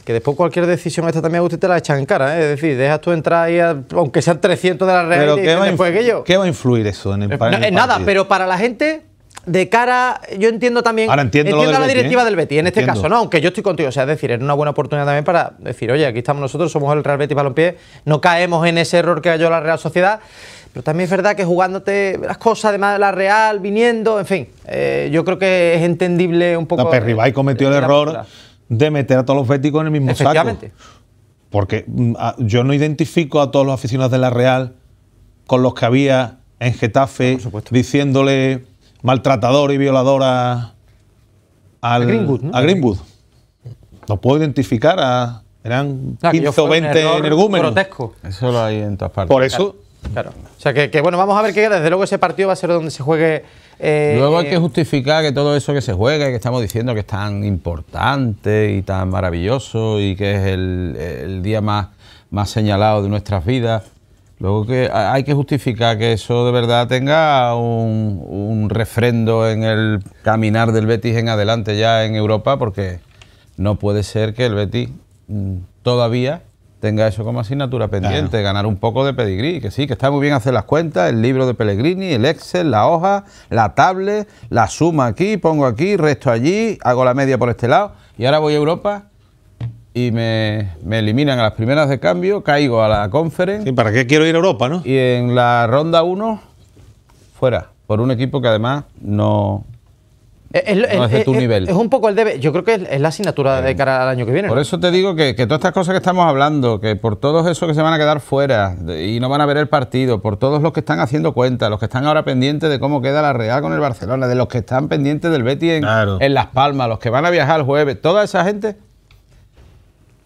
que después cualquier decisión esta también a usted te la echan en cara. ¿eh? Es decir, dejas tú entrar ahí, aunque sean 300 de la red ¿qué va, ¿Qué va a influir eso en Nada, pero para la gente de cara, yo entiendo también. Ahora entiendo, la ¿eh? directiva del Betis, en este caso, ¿no? Aunque yo estoy contigo, o sea, es decir, es una buena oportunidad también para decir, oye, aquí estamos nosotros, somos el Real Betis Balompié, no caemos en ese error que ha hecho la Real Sociedad. Pero también es verdad que jugándote las cosas, además de la Real, viniendo, en fin, eh, yo creo que es entendible un poco. No, pero cometió el error de meter a todos los béticos en el mismo Efectivamente. saco. Porque mm, yo no identifico a todos los aficionados de la Real con los que había en Getafe diciéndole Maltratador y violadora al, a Greenwood. ¿no? Lo puedo identificar a. Eran 15 ah, o 20 energúmenos. Eso lo hay en todas partes. Por eso. Claro. O sea que, bueno, vamos a ver que desde luego ese partido va a ser donde se juegue. Eh, luego hay que justificar que todo eso que se juega, que estamos diciendo que es tan importante y tan maravilloso y que es el, el día más, más señalado de nuestras vidas Luego que hay que justificar que eso de verdad tenga un, refrendo en el caminar del Betis en adelante ya en Europa, porque no puede ser que el Betis mm, todavía tenga eso como asignatura pendiente, ganar un poco de pedigrí, que sí, que está muy bien hacer las cuentas, el libro de Pellegrini, el Excel, la hoja, la tablet, la suma aquí, pongo aquí, resto allí, hago la media por este lado, y ahora voy a Europa y me, eliminan a las primeras de cambio, caigo a la conferencia y ¿Para qué quiero ir a Europa, no? Y en la ronda 1, fuera, por un equipo que además no, es, de tu nivel. Es un poco el debe. Yo creo que es, la asignatura de eh, cara al año que viene. Por eso te digo que, todas estas cosas que estamos hablando, que por todos esos que se van a quedar fuera y no van a ver el partido, por todos los que están haciendo cuenta, los que están ahora pendientes de cómo queda la Real con el Barcelona, de los que están pendientes del Betis en Las Palmas, los que van a viajar el jueves, toda esa gente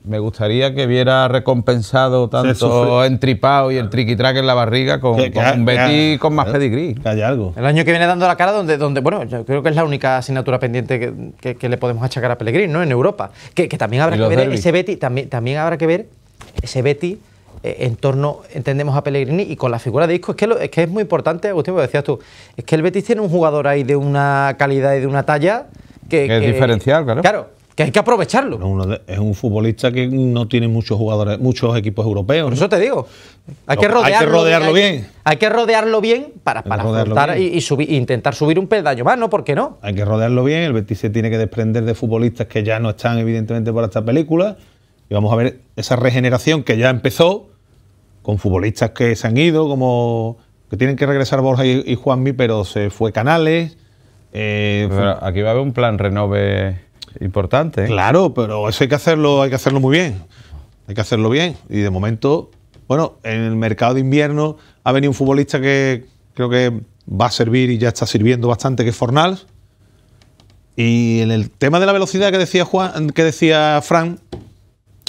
me gustaría que viera recompensado tanto entripado y el triquitraque en la barriga con, un Betty con más ¿eh? pedigrí. Que hay algo. El año que viene dando la cara donde, donde bueno, yo creo que es la única asignatura pendiente que, le podemos achacar a Pellegrini, ¿no? En Europa. Que, también habrá que ver ese Betty, también, también habrá que ver ese Betty en torno, entendemos, a Pellegrini y con la figura de disco Es que, es, que es muy importante, Agustín, porque decías tú, es que el Betis tiene un jugador ahí de una calidad y de una talla que... es diferencial, Claro, que hay que aprovecharlo. es un futbolista que no tiene muchos jugadores, muchos equipos europeos. Por eso te digo, hay, que rodearlo, bien, Hay, que rodearlo bien para, para y, intentar subir un pedallo más, ¿no? ¿Por qué no? Hay que rodearlo bien, el Betis se tiene que desprender de futbolistas que ya no están evidentemente para esta película y vamos a ver esa regeneración que ya empezó con futbolistas que se han ido, como que tienen que regresar Borja y, Juanmi, pero se fue Canales. Eh, aquí va a haber un plan renove importante. ¿eh? Claro, pero eso hay que hacerlo, hay que hacerlo muy bien. Hay que hacerlo bien. Y de momento, bueno, en el mercado de invierno ha venido un futbolista que creo que va a servir y ya está sirviendo bastante, que es Fornal. Y en el tema de la velocidad que decía Juan, que decía Fran,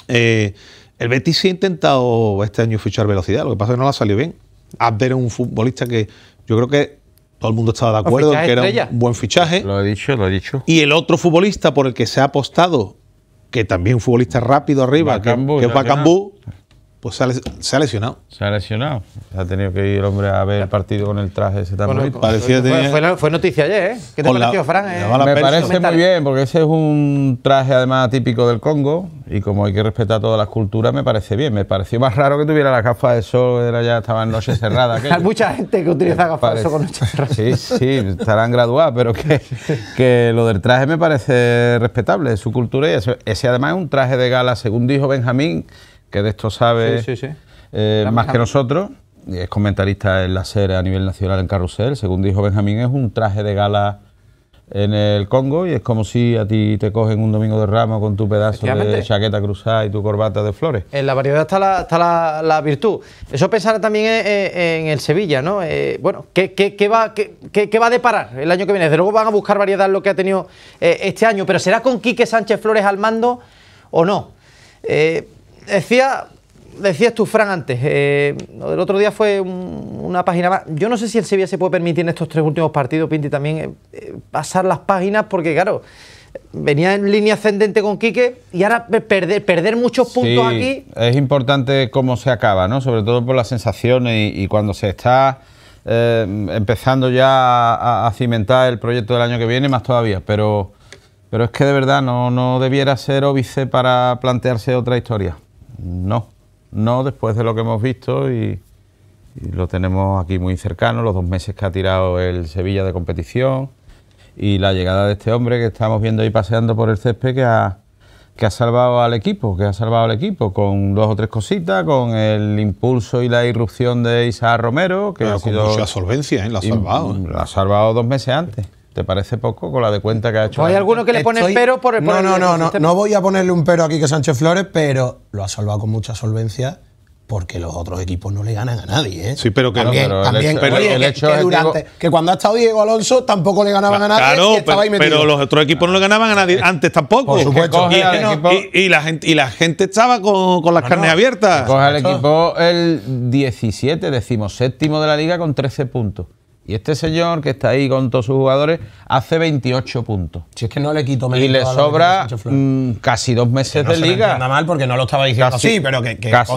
eh, el Betis sí ha intentado este año fichar velocidad, lo que pasa es que no la salió bien. Abder es un futbolista que yo creo que todo el mundo estaba de acuerdo en que era un buen fichaje. Lo he dicho, lo he dicho. Y el otro futbolista por el que se ha apostado, que también un futbolista rápido arriba, que, que es Bacambú, pues se ha, lesionado. Se ha lesionado. ha tenido que ir el hombre a ver el partido con el traje ese tan pues, eh, fue, noticia ayer, ¿eh? ¿Qué te pareció, Fran? Eh? Me parece muy bien, porque ese es un traje además típico del Congo y como hay que respetar todas las culturas, me parece bien. Me pareció más raro que tuviera la gafas de sol, era ya estaban noche cerrada. Hay [LAUGHS] mucha gente que utiliza gafas de sol con noche cerrada. Sí, sí, estarán graduados... pero que, que lo del traje me parece respetable, su cultura y ese, ese además es un traje de gala, según dijo Benjamín que de esto sabe eh, más que nosotros. es comentarista en la serie a nivel nacional en Carrusel. Según dijo Benjamín, es un traje de gala en el Congo y es como si a ti te cogen un domingo de ramo con tu pedazo de chaqueta cruzada y tu corbata de flores. En la variedad está la, la, virtud. Eso pensará también en, el Sevilla, ¿no? Eh, bueno, ¿qué, va, qué, va a deparar el año que viene? Desde luego van a buscar variedad lo que ha tenido eh, este año, pero ¿será con Quique Sánchez Flores al mando o no? Decía, decías tú, Fran, antes, eh, el otro día fue una página más. Yo no sé si el Sevilla se puede permitir en estos tres últimos partidos, Pinti, también eh, eh, pasar las páginas, porque claro, venía en línea ascendente con Quique y ahora perder, perder muchos puntos aquí. Es importante cómo se acaba, ¿no? Sobre todo por las sensaciones y, cuando se está eh, empezando ya a, cimentar el proyecto del año que viene, más todavía, pero. Pero es que de verdad no, no debiera ser óbice para plantearse otra historia. No, no después de lo que hemos visto y, lo tenemos aquí muy cercano, los dos meses que ha tirado el Sevilla de competición y la llegada de este hombre que estamos viendo ahí paseando por el césped que ha, salvado al equipo, que ha salvado al equipo con dos o tres cositas, con el impulso y la irrupción de Isa Romero, que ha con sido mucha solvencia, ¿eh? la ha salvado. ¿eh? La ha salvado dos meses antes. ¿Te parece poco con la de cuenta que ha hecho? hay alguno que le pone pero por el No, no, no, no, no voy a ponerle un pero aquí que Sánchez Flores, pero lo ha salvado con mucha solvencia porque los otros equipos no le ganan a nadie. ¿eh? Sí, pero que también, que, cuando ha estado Diego Alonso tampoco le ganaban a nadie. Claro, pero, los otros equipos no le ganaban a nadie eh, antes tampoco. Por supuesto. Y, la gente, y la gente estaba con, las carnes abiertas. Coge el equipo el 17, decimos séptimo de la liga con 13 puntos. Y este señor que está ahí con todos sus jugadores hace 28 puntos. Si es que no le quito Y le sobra mm, casi dos meses de liga. Nada mal porque no lo estaba diciendo casi, así, pero que,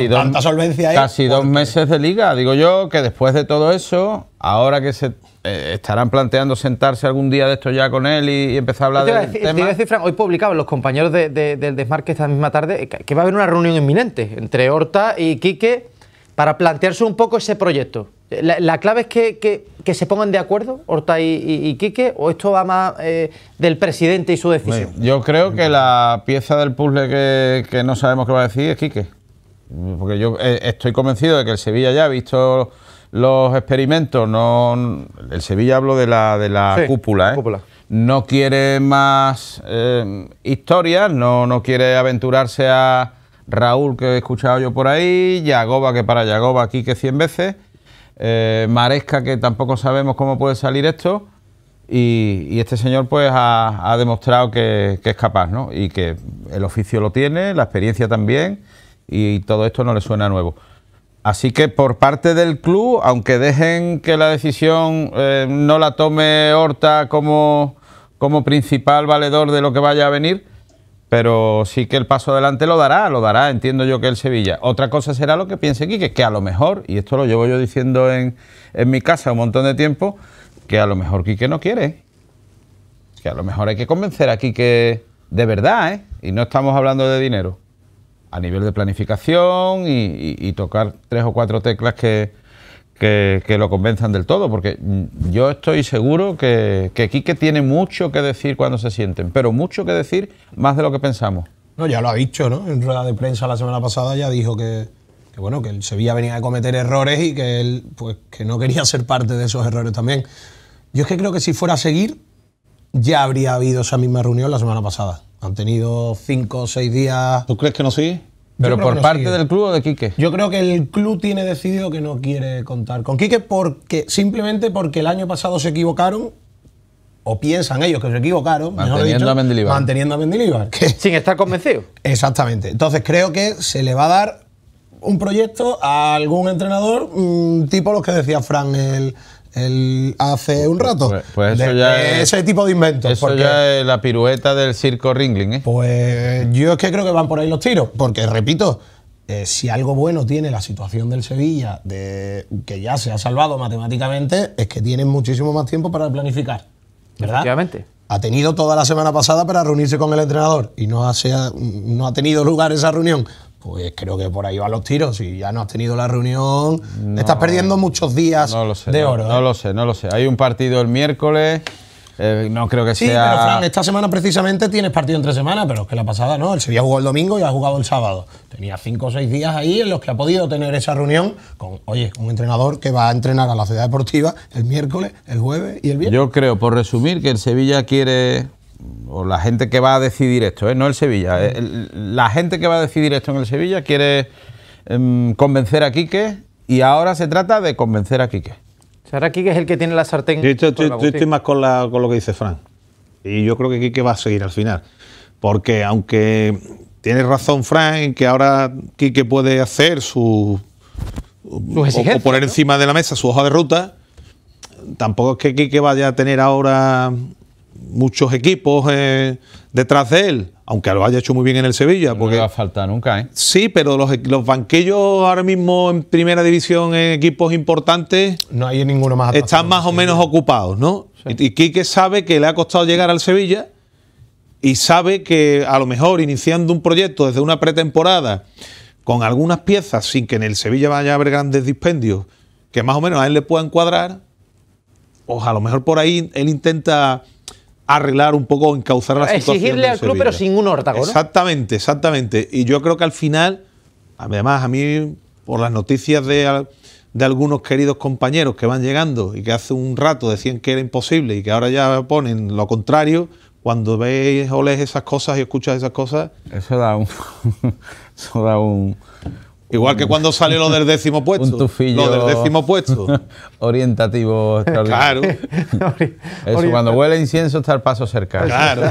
tanta solvencia hay, Casi dos meses de liga. Digo yo que después de todo eso, ahora que se eh, estarán planteando sentarse algún día de esto ya con él y, empezar a hablar de tema. hoy publicaban los compañeros del Desmarque esta misma tarde que va a haber una reunión inminente entre Horta y Quique para plantearse un poco ese proyecto. La, clave es que, se pongan de acuerdo, Horta y, Quique, o esto va más eh, del presidente y su decisión. Yo creo que la pieza del puzzle que, no sabemos qué va a decir es Quique. Porque yo eh, estoy convencido de que el Sevilla ya ha visto los experimentos, no el Sevilla hablo de la cúpula, ¿eh? no quiere más eh, historias, no, no quiere aventurarse a Raúl que he escuchado yo por ahí, Yagoba que para Yagoba ...Quique 100 veces eh, ...marezca que tampoco sabemos cómo puede salir esto. Y, este señor pues ha, demostrado que, es capaz, ¿no? Y que el oficio lo tiene, la experiencia también, y todo esto no le suena nuevo. Así que por parte del club, aunque dejen que la decisión eh, no la tome Horta como, como principal valedor de lo que vaya a venir, pero sí que el paso adelante lo dará, lo dará, entiendo yo que el Sevilla. Otra cosa será lo que piense Quique, que a lo mejor, y esto lo llevo yo diciendo en, en mi casa un montón de tiempo, que a lo mejor Quique no quiere. Que a lo mejor hay que convencer a Quique de verdad, ¿eh? Y no estamos hablando de dinero. A nivel de planificación y tocar tres o cuatro teclas que, que, lo convenzan del todo, porque mm, yo estoy seguro que, que Quique tiene mucho que decir cuando se sienten, pero mucho que decir más de lo que pensamos. No, ya lo ha dicho, ¿no? En rueda de prensa la semana pasada ya dijo que, que bueno, que el Sevilla venía a cometer errores y que él, pues, que no quería ser parte de esos errores también. Yo es que creo que si fuera a seguir, ya habría habido esa misma reunión la semana pasada. Han tenido cinco o seis días. ¿Tú crees que no sigue? ¿Pero por parte del club o de Quique? Yo creo que el club tiene decidido que no quiere contar con Quique porque, simplemente porque el año pasado se equivocaron o piensan ellos que se equivocaron, manteniendo dicho, a Mendilibar. Manteniendo a Mendilibar. [LAUGHS] Sin estar convencido. Exactamente. Entonces creo que se le va a dar un proyecto a algún entrenador, mm, tipo los que decía Fran el, hace un pues, rato. Pues, pues ese tipo de inventos. Eso ya la pirueta del circo Ringling, ¿eh? Pues yo es que creo que van por ahí los tiros, porque repito, eh, si algo bueno tiene la situación del Sevilla, de, que ya se ha salvado matemáticamente, es que tienen muchísimo más tiempo para planificar, ¿verdad? Ha tenido toda la semana pasada para reunirse con el entrenador y no no ha tenido lugar esa reunión. Pues creo que por ahí van los tiros. Si ya no has tenido la reunión, estás perdiendo muchos días de oro. No, ¿eh? lo sé, no lo sé. Hay un partido el miércoles. Eh, no creo que sea. Sí, pero Fran, esta semana precisamente tienes partido entre semanas, pero es que la pasada no. El Sevilla jugó el domingo y ha jugado el sábado. Tenía cinco o seis días ahí en los que ha podido tener esa reunión con, oye, un entrenador que va a entrenar a la Ciudad Deportiva el miércoles, el jueves y el viernes. Yo creo, por resumir, que el Sevilla quiere o la gente que va a decidir esto, ¿eh? no el Sevilla, ¿eh? la gente que va a decidir esto en el Sevilla quiere em, convencer a Quique y ahora se trata de convencer a Quique. Ahora Quique es el que tiene la sartén. Yo, estoy, más con, lo que dice Fran. Y yo creo que Quique va a seguir al final. Porque aunque tiene razón Fran en que ahora Quique puede hacer su... O, poner encima de la mesa su hoja de ruta, tampoco es que Quique vaya a tener ahora muchos equipos eh, detrás de él, aunque lo haya hecho muy bien en el Sevilla. Porque, no le va a faltar nunca, ¿eh? Sí, pero los, los, banquillos ahora mismo en primera división en equipos importantes. No hay ninguno más. Están más o menos ocupados, ¿no? Y, Quique sabe que le ha costado llegar al Sevilla y sabe que a lo mejor iniciando un proyecto desde una pretemporada con algunas piezas sin que en el Sevilla vaya a haber grandes dispendios que más o menos a él le puedan cuadrar, o pues a lo mejor por ahí él intenta arreglar un poco, encauzar la situación. Exigirle al club, pero sin un horta, Exactamente, exactamente. Y yo creo que al final, además, a mí, por las noticias de, de algunos queridos compañeros que van llegando y que hace un rato decían que era imposible y que ahora ya ponen lo contrario, cuando ves o lees esas cosas y escuchas esas cosas. Eso da un. [LAUGHS] eso da un Igual que cuando sale lo del décimo puesto. Lo del décimo puesto. [LAUGHS] orientativo Claro. Eso, cuando huele incienso está el paso cercano. Claro.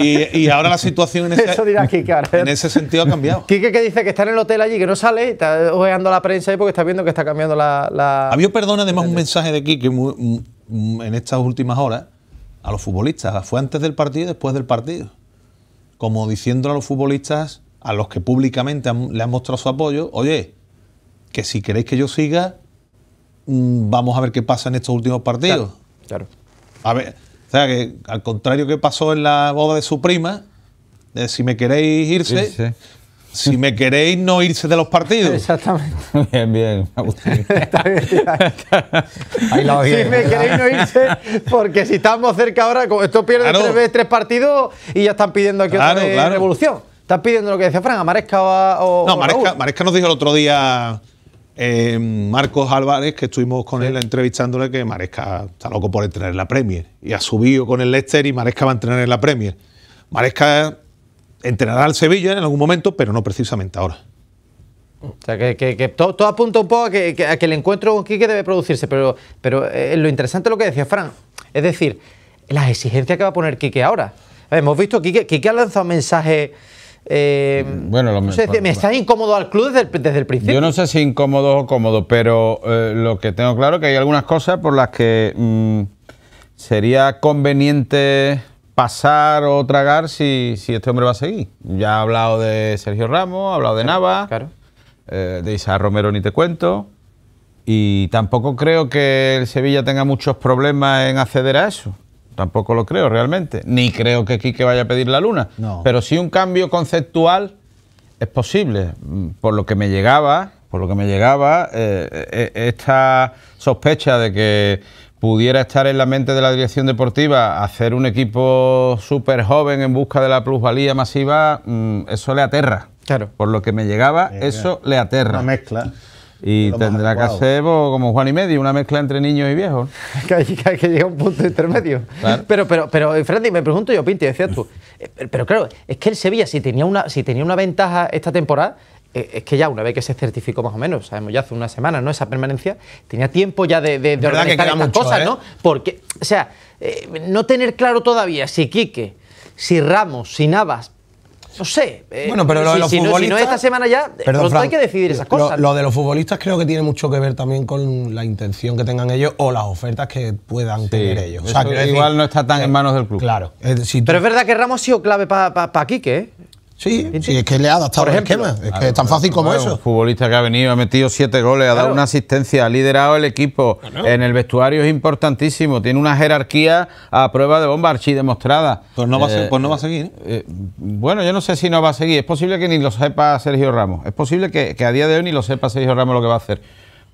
y, y, ahora la situación en ese, en ese sentido ha cambiado. Quique que dice que está en el hotel allí, que no sale, está ojeando la prensa ahí porque está viendo que está cambiando la. la... A mí perdona además un mensaje de Quique mm, en estas últimas horas a los futbolistas. Fue antes del partido y después del partido. Como diciendo a los futbolistas a los que públicamente le han mostrado su apoyo, oye, que si queréis que yo siga, mm, vamos a ver qué pasa en estos últimos partidos. Claro. A ver, o sea, que al contrario que pasó en la boda de su prima, si me queréis irse, Si me queréis, no irse de los partidos. Exactamente. [LAUGHS] Bien, bien, [LAUGHS] [LAUGHS] Si me queréis, no irse, porque si estamos cerca ahora, esto pierde claro. tres, tres, partidos y ya están pidiendo aquí claro, otra revolución. Estás pidiendo lo que decía Fran, a Maresca o. No, Maresca, nos dijo el otro día eh, Marcos Álvarez, que estuvimos con él entrevistándole, que Maresca está loco por entrenar en la Premier. Y ha subido con el Leicester y Maresca va a entrenar en la Premier. Maresca entrenará al Sevilla en algún momento, pero no precisamente ahora. O sea, que, todo, apunta un poco a que, el encuentro con Quique debe producirse, pero, pero eh, lo interesante es lo que decía Fran. Es decir, las exigencias que va a poner Quique ahora. hemos visto que Quique, Quique ha lanzado mensajes eh, bueno, me, está incómodo al club desde el, principio. Yo no sé si incómodo o cómodo, pero eh, lo que tengo claro es que hay algunas cosas por las que mm, sería conveniente pasar o tragar si, este hombre va a seguir. Ya ha hablado de Sergio Ramos, ha hablado de Nava, eh, de Isa Romero ni te cuento. Y tampoco creo que el Sevilla tenga muchos problemas en acceder a eso tampoco lo creo realmente. Ni creo que Quique vaya a pedir la luna. Pero sí un cambio conceptual es posible. Mm, por lo que me llegaba, por lo que me llegaba, eh, eh, eh, esta sospecha de que pudiera estar en la mente de la dirección deportiva hacer un equipo súper joven en busca de la plusvalía masiva, mm, eso le aterra. Claro. Por lo que me llegaba, eso le aterra. Una mezcla. Y tendrá que pues, como Juan y medio, una mezcla entre niños y viejos. [LAUGHS] hay, que, llegar a un punto intermedio. Pero, pero, pero, Freddy, me pregunto yo, Pinti, decías tú. [LAUGHS] Eh, pero, claro, es que el Sevilla, si tenía una, si tenía una ventaja esta temporada, eh, es que ya una vez que se certificó más o menos, sabemos ya hace una semana, ¿no? Esa permanencia, tenía tiempo ya de, de, organizar que cosas, ¿eh? ¿no? Porque, o sea, no tener claro todavía si Quique, si Ramos, si Navas no sé. Eh, bueno, pero lo de los futbolistas. esta semana ya, hay que decidir esas cosas. Lo, de los futbolistas creo que tiene mucho que ver también con la intención que tengan ellos o las ofertas que puedan tener ellos. O sea, igual no está tan en manos del club. Claro. pero es verdad que Ramos ha sido clave para pa, ¿eh? Sí, es que le ha adaptado el esquema. Es que tan fácil como eso. Un futbolista que ha venido, ha metido siete goles, ha dado una asistencia, ha liderado el equipo. En el vestuario es importantísimo. Tiene una jerarquía a prueba de bomba archidemostrada. Pues no va, a, eh, pues no va a seguir. Eh, bueno, yo no sé si no va a seguir. Es posible que ni lo sepa Sergio Ramos. Es posible que a día de hoy ni lo sepa Sergio Ramos lo que va a hacer.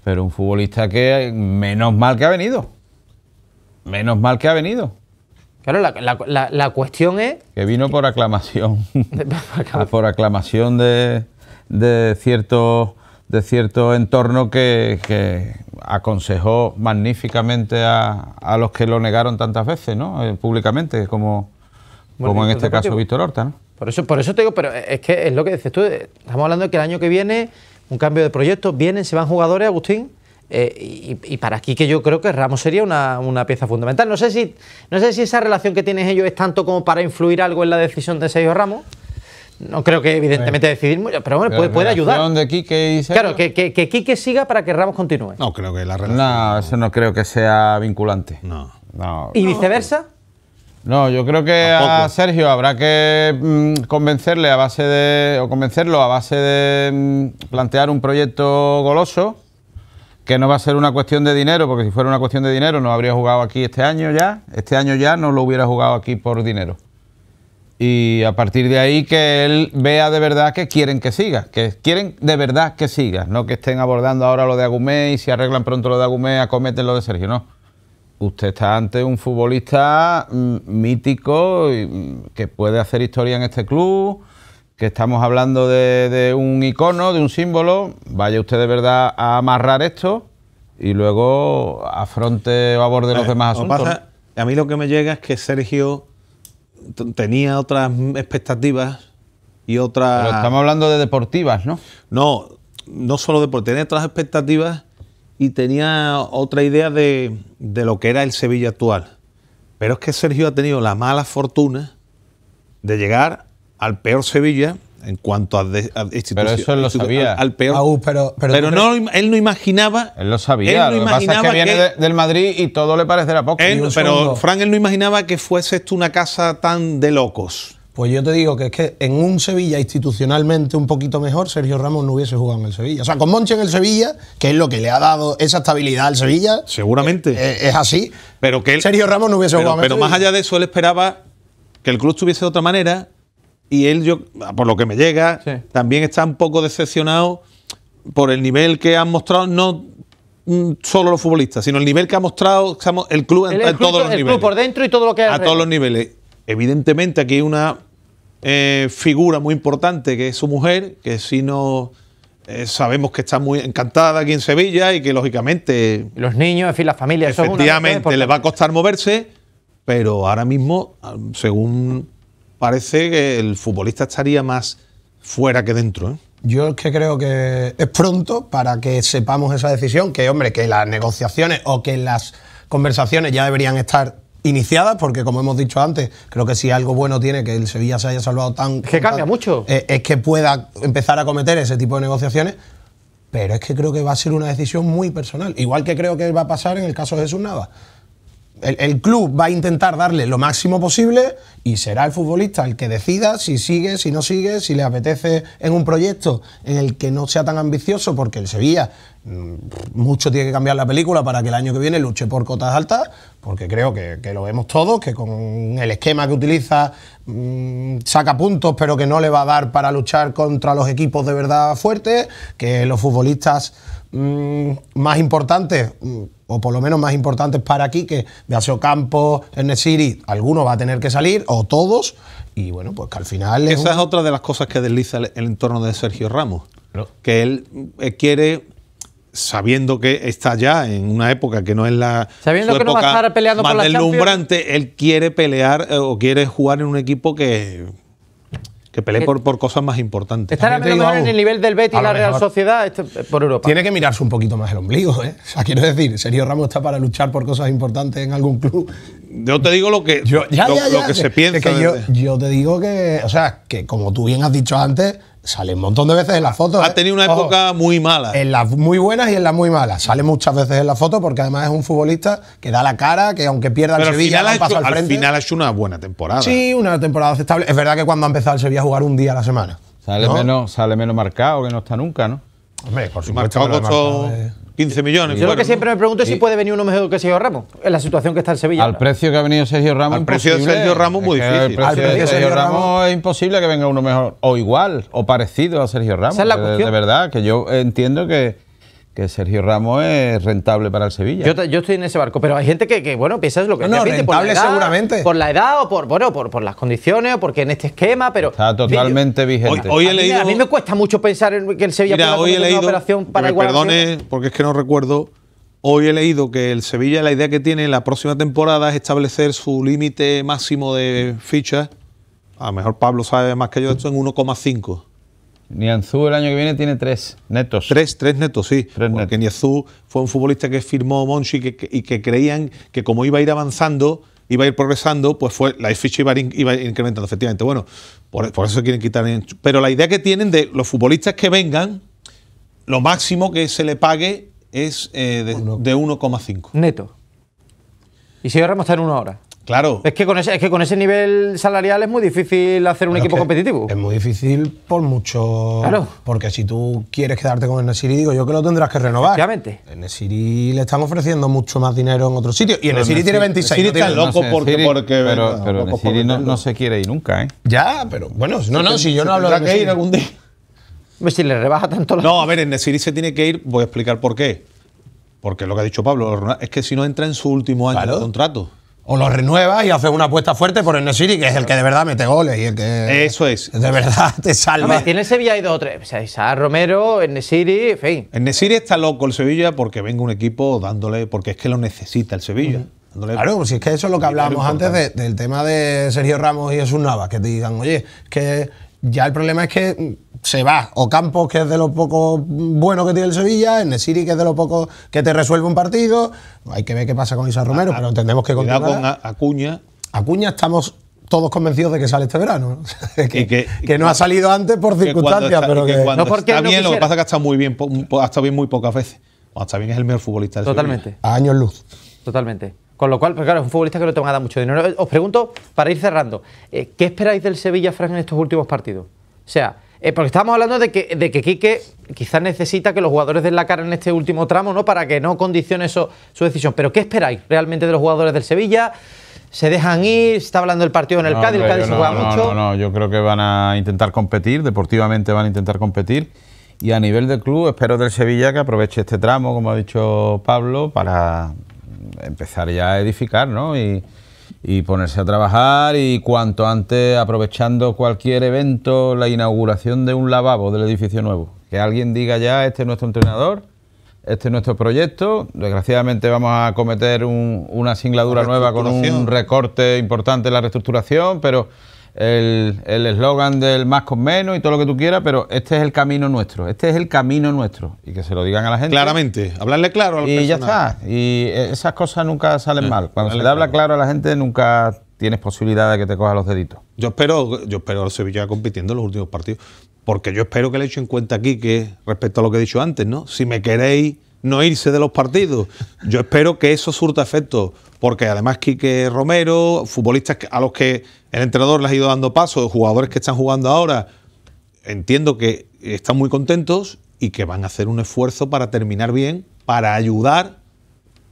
Pero un futbolista que menos mal que ha venido. Menos mal que ha venido. Claro, la, la, la, cuestión es... Que vino por aclamación. [LAUGHS] por aclamación de, de, cierto, de cierto entorno que, aconsejó magníficamente a, a, los que lo negaron tantas veces, ¿no? Eh, públicamente, como, como en este caso Víctor Horta, Por eso, por eso te digo, pero es que es lo que dices tú. Eh, estamos hablando de que el año que viene, un cambio de proyecto, vienen, se van jugadores, Agustín, eh, y, para aquí yo creo que Ramos sería una, pieza fundamental. No sé, si, no sé si esa relación que tienen ellos es tanto como para influir algo en la decisión de Sergio Ramos. No creo que evidentemente decidir pero bueno, puede, puede ayudar. De claro, que, que, Quique siga para que Ramos continúe. No creo que la relación... No, eso no creo que sea vinculante. No. ¿Y viceversa? No, yo creo que a Sergio habrá que mm, convencerle a base de. o convencerlo a base de mm, plantear un proyecto goloso que no va a ser una cuestión de dinero, porque si fuera una cuestión de dinero no habría jugado aquí este año ya, este año ya no lo hubiera jugado aquí por dinero. Y a partir de ahí que él vea de verdad que quieren que siga, que quieren de verdad que siga, no que estén abordando ahora lo de Agumé y si arreglan pronto lo de Agumé acometen lo de Sergio, no. Usted está ante un futbolista mm, mítico mm, que puede hacer historia en este club que estamos hablando de, un icono, de un símbolo, vaya usted de verdad a amarrar esto y luego afronte o aborde los eh, demás asuntos. a mí lo que me llega es que Sergio tenía otras expectativas y otras... Pero estamos hablando de deportivas, ¿no? No, no solo deportivas, tenía otras expectativas y tenía otra idea de lo que era el Sevilla actual. Pero es que Sergio ha tenido la mala fortuna de llegar al peor Sevilla en cuanto a, institución Pero eso él lo sabía. Al, pero, pero, no, él no imaginaba. Él lo sabía. Él que pasa que, viene del Madrid y todo le parecerá poco. pero Frank, él no imaginaba que fuese esto una casa tan de locos. Pues yo te digo que es que en un Sevilla institucionalmente un poquito mejor, Sergio Ramos no hubiese jugado en el Sevilla. O sea, con Monche en el Sevilla, que es lo que le ha dado esa estabilidad al Sevilla. Seguramente. Eh, eh, es, así. Pero que él, Sergio Ramos no hubiese jugado Pero más allá de eso, él esperaba que el club estuviese de otra manera, y él, yo, por lo que me llega, también está un poco decepcionado por el nivel que han mostrado, no mm, solo los futbolistas, sino el nivel que ha mostrado el club en, todos los el Club por dentro y todo lo que A todos los niveles. Evidentemente, aquí hay una eh, figura muy importante que es su mujer, que si no. Eh, sabemos que está muy encantada aquí en Sevilla y que lógicamente. Los niños, en fin, la familia. Efectivamente, les va a costar moverse, pero ahora mismo, ah, según parece que el futbolista estaría más fuera que dentro. ¿eh? Yo es que creo que es pronto para que sepamos esa decisión, que hombre, que las negociaciones o que las conversaciones ya deberían estar iniciadas, porque como hemos dicho antes, creo que si algo bueno tiene que el Sevilla se haya salvado tan... que cambia mucho. Es, es que pueda empezar a cometer ese tipo de negociaciones, pero es que creo que va a ser una decisión muy personal, igual que creo que va a pasar en el caso de Jesús Nava el, club va a intentar darle lo máximo posible y será el futbolista el que decida si sigue, si no sigue, si le apetece en un proyecto en el que no sea tan ambicioso, porque el Sevilla mm, mucho tiene que cambiar la película para que el año que viene luche por cotas altas, porque creo que, lo vemos todos, que con el esquema que utiliza mm, saca puntos, pero que no le va a dar para luchar contra los equipos de verdad fuertes, que los futbolistas mm, más importantes o por lo menos más importantes para aquí, que de Campos, En City, alguno va a tener que salir, o todos, y bueno, pues que al final... Esa es otra de las cosas que desliza el, entorno de Sergio Ramos, que él eh, quiere sabiendo que está ya en una época que no es la sabiendo que no va a estar peleando más por la deslumbrante, él quiere pelear eh, o quiere jugar en un equipo que que pelee eh, por, cosas más importantes. Está en el nivel del Betis y la Real Sociedad este, por Europa. Tiene que mirarse un poquito más el ombligo, ¿eh? O sea, quiero decir, Sergio Ramos está para luchar por cosas importantes en algún club. Yo te digo lo que, lo, que se piensa. que yo, yo te digo que, o sea, que como tú bien has dicho antes, Sale un montón de veces en las fotos. Ha tenido una época muy mala. En las muy buenas y en las muy malas. Sale muchas veces en las fotos porque además es un futbolista que da la cara, que aunque pierda el Sevilla, al, al final ha hecho una buena temporada. Sí, una temporada aceptable. Es verdad que cuando ha empezado el Sevilla a jugar un día a la semana. Sale, menos, sale menos marcado que no está nunca, ¿no? Hombre, por supuesto. costó 15 millones. Yo lo que siempre me pregunto es si puede venir uno mejor que Sergio Ramos, en la situación que está en Sevilla. Al precio que ha venido Sergio Ramos. Al precio de Sergio Ramos, es difícil. Sergio es imposible que venga uno mejor, o igual, o parecido a Sergio Ramos. es la cuestión. De verdad, que yo entiendo que que Sergio Ramos es rentable para el Sevilla. Yo, yo estoy en ese barco, pero hay gente que, que bueno, piensa lo que... No, no rentable seguramente. Por la edad o por, bueno, por, las condiciones o porque en este esquema, pero... Está totalmente vigente. Hoy, he a, mí, a, mí, me cuesta mucho pensar en que el Sevilla pueda hoy he leído, operación para igual. Perdone, porque es que no recuerdo... Hoy he leído que el Sevilla la idea que tiene en la próxima temporada es establecer su límite máximo de fichas. A lo mejor Pablo sabe más que yo esto en 1,5. Nianzú el año que viene tiene tres netos. Tres, tres netos, sí. porque Nianzú fue un futbolista que firmó Monchi y que creían que como iba a ir avanzando, iba a ir progresando, pues fue la ficha iba, incrementando, efectivamente. Bueno, por, eso quieren quitar. Pero la idea que tienen de los futbolistas que vengan, lo máximo que se le pague es eh, de, 1,5. Neto. Y si ahorramos a en una hora. Claro. Es que, con ese, nivel salarial es muy difícil hacer un equipo competitivo. Es muy difícil por mucho. Claro. Porque si tú quieres quedarte con el Nesiri, digo yo que lo tendrás que renovar. Obviamente. El Nesiri le están ofreciendo mucho más dinero en otro sitio. Y el Nesiri tiene 26. años. está loco porque. pero pero Nesiri no, se quiere ir nunca, ¿eh? Ya, pero bueno, no, no, si yo no hablo de que ir algún día. Si le rebaja tanto No, a ver, el Nesiri se tiene que ir, voy a explicar por qué. Porque lo que ha dicho Pablo es que si no entra en su último año de contrato o lo renuevas y haces una apuesta fuerte por el que es el que de verdad mete goles y el que. Eso es. De verdad te salva. tiene Sevilla y dos o tres. O sea, Romero, el en fin. El está loco el Sevilla porque venga un equipo dándole. porque es que lo necesita el Sevilla. Claro, pues si es que eso es lo que hablábamos antes del tema de Sergio Ramos y Jesús Navas, que te digan, oye, es que ya el problema es que se va O Campos, que es de lo poco bueno que tiene el Sevilla, Nesiri, que es de lo poco que te resuelve un partido. Hay que ver qué pasa con Isa ah, Romero, ah, pero entendemos que con Acuña. Acuña estamos todos convencidos de que sale este verano. [LAUGHS] que, no ha salido antes por circunstancias, pero que, bien, lo que pasa es que está muy bien, ha estado bien muy pocas veces. O bien es el mejor futbolista del Totalmente. A años luz. Totalmente. Con lo cual, pues claro, es un futbolista que no te mucho dinero. Eh, os pregunto, para ir cerrando, eh, ¿qué esperáis del Sevilla, Fran, en estos últimos partidos? O sea, eh, porque estamos hablando de que, que Quique quizás necesita que los jugadores den la cara en este último tramo, ¿no? Para que no condicione su decisión. Pero ¿qué esperáis realmente de los jugadores del Sevilla? ¿Se dejan ir? ¿Se está hablando del partido en el Cádiz? ¿El Cádiz juega mucho? No, no, yo creo que van a intentar competir, deportivamente van a intentar competir. Y a nivel del club, espero del Sevilla que aproveche este tramo, como ha dicho Pablo, para empezar ya a edificar, ¿no? Y, ponerse a trabajar y cuanto antes aprovechando cualquier evento, la inauguración de un lavabo del edificio nuevo. Que alguien diga ya, este es nuestro entrenador, este es nuestro proyecto, desgraciadamente vamos a cometer una singladura nueva con un recorte importante en la reestructuración, pero el eslogan del más con menos y todo lo que tú quieras, pero este es el camino nuestro, este es el camino nuestro. Y que se lo digan a la gente. Claramente, hablarle claro al Y ya está, y esas cosas nunca salen mal. Cuando se le habla claro. a la gente nunca tienes posibilidad de que te coja los deditos. Yo espero, yo espero Sevilla compitiendo en los últimos partidos, porque yo espero que le en cuenta aquí que respecto a lo que he dicho antes, ¿no? Si me queréis no irse de los partidos. Yo espero que eso surta efecto, porque además Quique Romero, futbolistas a los que el entrenador les ha ido dando paso, jugadores que están jugando ahora, entiendo que están muy contentos y que van a hacer un esfuerzo para terminar bien, para ayudar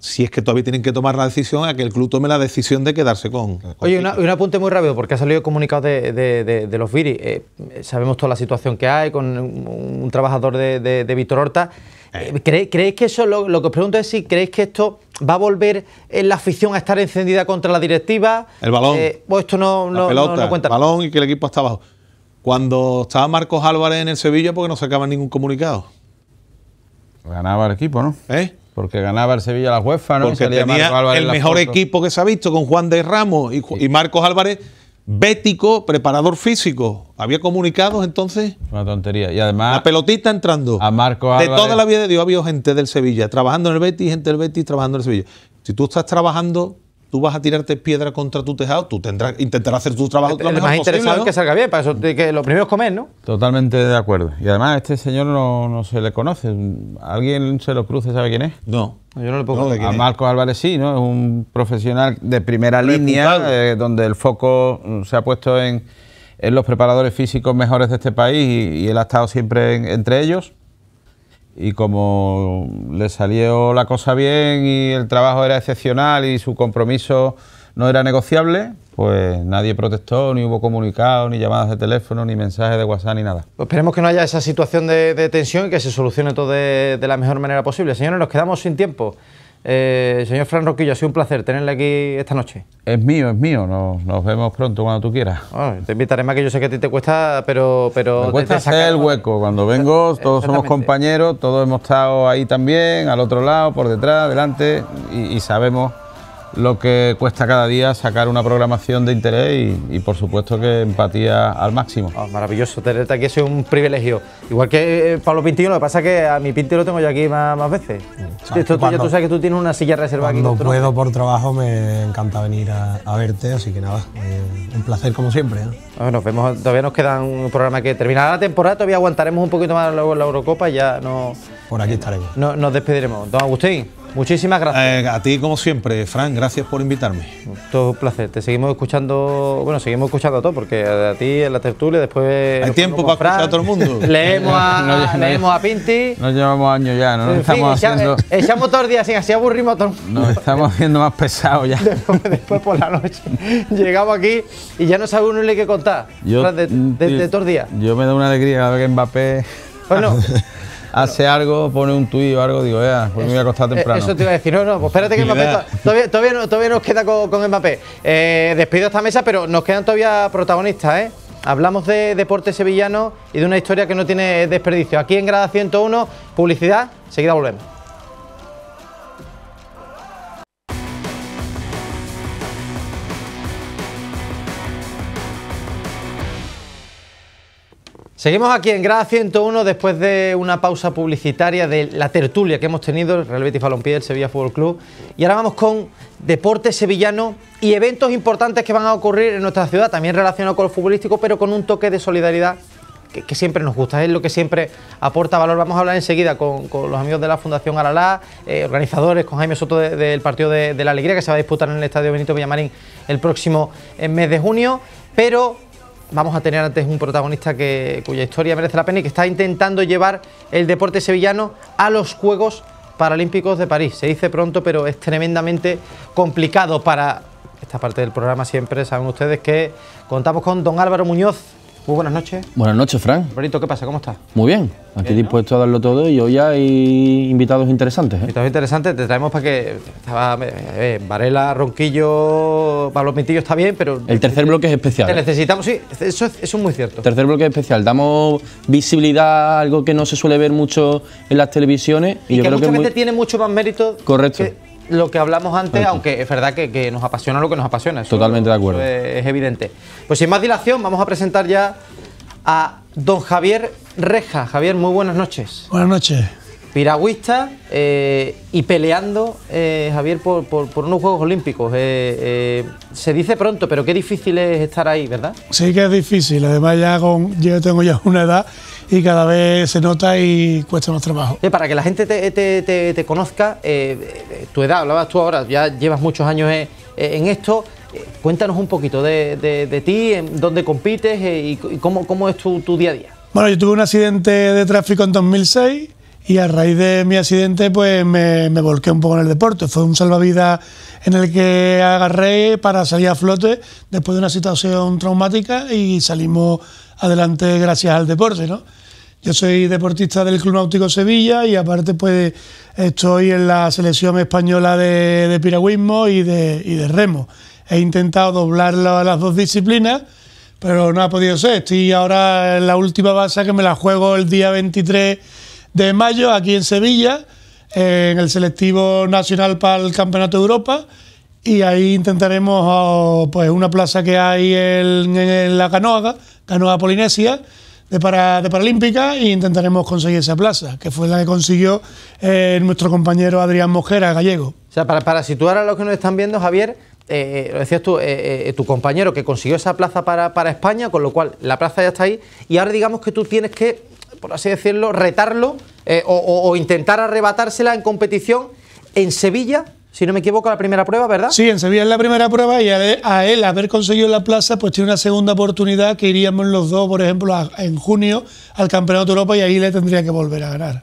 si es que todavía tienen que tomar la decisión, a que el club tome la decisión de quedarse con. Oye, un apunte muy rápido, porque ha salido el comunicado de, los Viri. Eh, sabemos toda la situación que hay con un, un trabajador de, Víctor Horta. Eh. Eh, ¿Creéis que eso, lo, que os pregunto es si creéis que esto va a volver en la afición a estar encendida contra la directiva? El balón. Eh, esto no, no, cuenta. El balón y que el equipo está abajo. Cuando estaba Marcos Álvarez en el Sevilla, porque no sacaban ningún comunicado? Ganaba el equipo, ¿no? Porque ganaba el Sevilla la UEFA, ¿no? Porque tenía el mejor equipo que se ha visto con Juan de Ramos y Marcos Álvarez Bético, preparador físico. Había comunicados entonces. Una tontería. Y además. La pelotita entrando. A Marco De toda la vida de Dios ha gente del Sevilla trabajando en el Betis, gente del Betis trabajando en el Sevilla. Si tú estás trabajando tú vas a tirarte piedra contra tu tejado, tú tendrás, intentarás hacer tu trabajo eh, lo más interesante es que salga bien, para eso lo primero es comer, ¿no? Totalmente de acuerdo. Y además, este señor no, se le conoce. ¿Alguien se lo cruce, sabe quién es? No. Yo no le puedo a Marcos Álvarez sí, ¿no? Es un profesional de primera línea, eh, donde el foco mm, se ha puesto en, en, los preparadores físicos mejores de este país y, él ha estado siempre entre ellos y como le salió la cosa bien y el trabajo era excepcional y su compromiso no era negociable, pues nadie protestó, ni hubo comunicado ni llamadas de teléfono, ni mensajes de WhatsApp, ni nada. Pues esperemos que no haya esa situación de, tensión y que se solucione todo de la mejor manera posible. Señores, nos quedamos sin tiempo. Eh, señor Fran Roquillo, ha sido un placer tenerle aquí esta noche. Es mío, es mío. Nos, vemos pronto cuando tú quieras. Ah, te invitaré más que yo sé que a ti te cuesta, pero... pero cuesta hacer el hueco. Cuando vengo todos somos compañeros, todos hemos estado ahí también, al otro lado, por detrás, adelante y sabemos lo que cuesta cada día sacar una programación de interés y, por supuesto que empatía al máximo. Ah, maravilloso, tenerte aquí es un privilegio. Igual que eh, Pablo Pintillo, lo que pasa es que a mi Pintillo lo tengo yo aquí más, veces. Mm. Esto, tú, sabes que tú tienes una silla reservada aquí. No puedo por trabajo me encanta venir a, verte, así que nada, eh, un placer como siempre. Bueno, ¿eh? ah, nos vemos, todavía nos queda un programa que terminará la temporada, todavía aguantaremos un poquito más en la Eurocopa y ya no... Por aquí estaremos. nos despediremos. Don Agustín. Muchísimas gracias. Eh, a ti, como siempre, Fran, gracias por invitarme. Todo un placer. Te seguimos escuchando, bueno, seguimos escuchando a todos, porque a ti en la tertulia después. El tiempo para escuchar a todo el mundo. [LAUGHS] Leemos a, [LAUGHS] leemos a Pinti. Nos llevamos años ya, no estamos haciendo. Eh, echamos todos los días así, así aburrimos a Nos estamos haciendo más pesados ya. [LAUGHS] Después, después, por la noche. Llegamos aquí y ya no sabe uno ni qué contar. Yo, Fran, de, mm, de, Yo me da una alegría cada vez que Mbappé. Bueno hace algo, pone un tuit o algo, digo, ya, pues me voy a acostar eh, temprano. Eso te iba a decir, no, no, pues espérate que Mbappé todavía, todavía, nos queda con, Mbappé. Eh, despido esta mesa, pero nos quedan todavía protagonistas, ¿eh? Hablamos de deporte sevillano y de una historia que no tiene desperdicio. Aquí en Grada 101, publicidad, seguida volvemos. Seguimos aquí en Grada 101 después de una pausa publicitaria de la tertulia que hemos tenido, el Real Betis Balompié, el Sevilla Fútbol Club. Y ahora vamos con deporte sevillano y eventos importantes que van a ocurrir en nuestra ciudad, también relacionados con lo futbolístico, pero con un toque de solidaridad que, siempre nos gusta, es lo que siempre aporta valor. Vamos a hablar enseguida con, los amigos de la Fundación Aralá, eh, organizadores, con Jaime Soto del partido de, la Alegría que se va a disputar en el Estadio Benito Villamarín el próximo eh, mes de junio. Pero vamos a tener antes un protagonista que, cuya historia merece la pena y que está intentando llevar el deporte sevillano a los Juegos Paralímpicos de París. Se dice pronto, pero es tremendamente complicado para esta parte del programa siempre. Saben ustedes que contamos con don Álvaro Muñoz, muy buenas noches. Buenas noches, Fran. Bonito, ¿qué pasa? ¿Cómo estás? Muy bien, aquí dispuesto a darlo todo y hoy hay invitados interesantes. ¿eh? Invitados interesantes, te traemos para que. Estaba, eh, eh, Varela, Ronquillo, Pablo Mintillo está bien, pero. El tercer bloque es especial. Te necesitamos, sí, eso, es muy cierto. Tercer bloque es especial, damos visibilidad a algo que no se suele ver mucho en las televisiones. Y, yo que creo que tiene mucho más mérito. Correcto lo que hablamos antes, aunque es verdad que, nos apasiona lo que nos apasiona. Totalmente de acuerdo. Es, evidente. Pues sin más dilación, vamos a presentar ya a don Javier Reja. Javier, muy buenas noches. Buenas noches. Piragüista eh, y peleando, eh, Javier, por, por, unos Juegos Olímpicos. Eh, se dice pronto, pero qué difícil es estar ahí, ¿verdad? Sí que es difícil. Además, ya con, yo tengo ya una edad y cada vez se nota y cuesta más trabajo. para que la gente te, conozca, eh, eh, tu edad, hablabas tú ahora, ya llevas muchos años en, eh, esto. Cuéntanos un poquito de, ti, en dónde compites y, cómo, es tu, día a día. Bueno, yo tuve un accidente de tráfico en 2006 y a raíz de mi accidente pues me, me, volqué un poco en el deporte. Fue un salvavidas en el que agarré para salir a flote después de una situación traumática y salimos adelante gracias al deporte, ¿no? Yo soy deportista del Club Náutico Sevilla y aparte pues estoy en la selección española de, piragüismo y de, de remo. He intentado doblar las dos disciplinas, pero no ha podido ser. Estoy ahora en la última base que me la juego el día 23 de mayo aquí en Sevilla, en el selectivo nacional para el Campeonato de Europa y ahí intentaremos oh, pues una plaza que hay en, la canoa, canoa polinesia de, Paralímpica ...y e intentaremos conseguir esa plaza, que fue la que consiguió eh, nuestro compañero Adrián Mojera, gallego. O sea, para, situar a los que nos están viendo, Javier, eh, eh, lo decías tú, tu compañero que consiguió esa plaza para, España, con lo cual la plaza ya está ahí, y ahora digamos que tú tienes que, por así decirlo, retarlo o intentar arrebatársela en competición en Sevilla si no me equivoco, la primera prueba, ¿verdad? Sí, en Sevilla es la primera prueba y a él, haber conseguido la plaza, pues tiene una segunda oportunidad que iríamos los dos, por ejemplo, en junio al Campeonato de Europa y ahí le tendría que volver a ganar.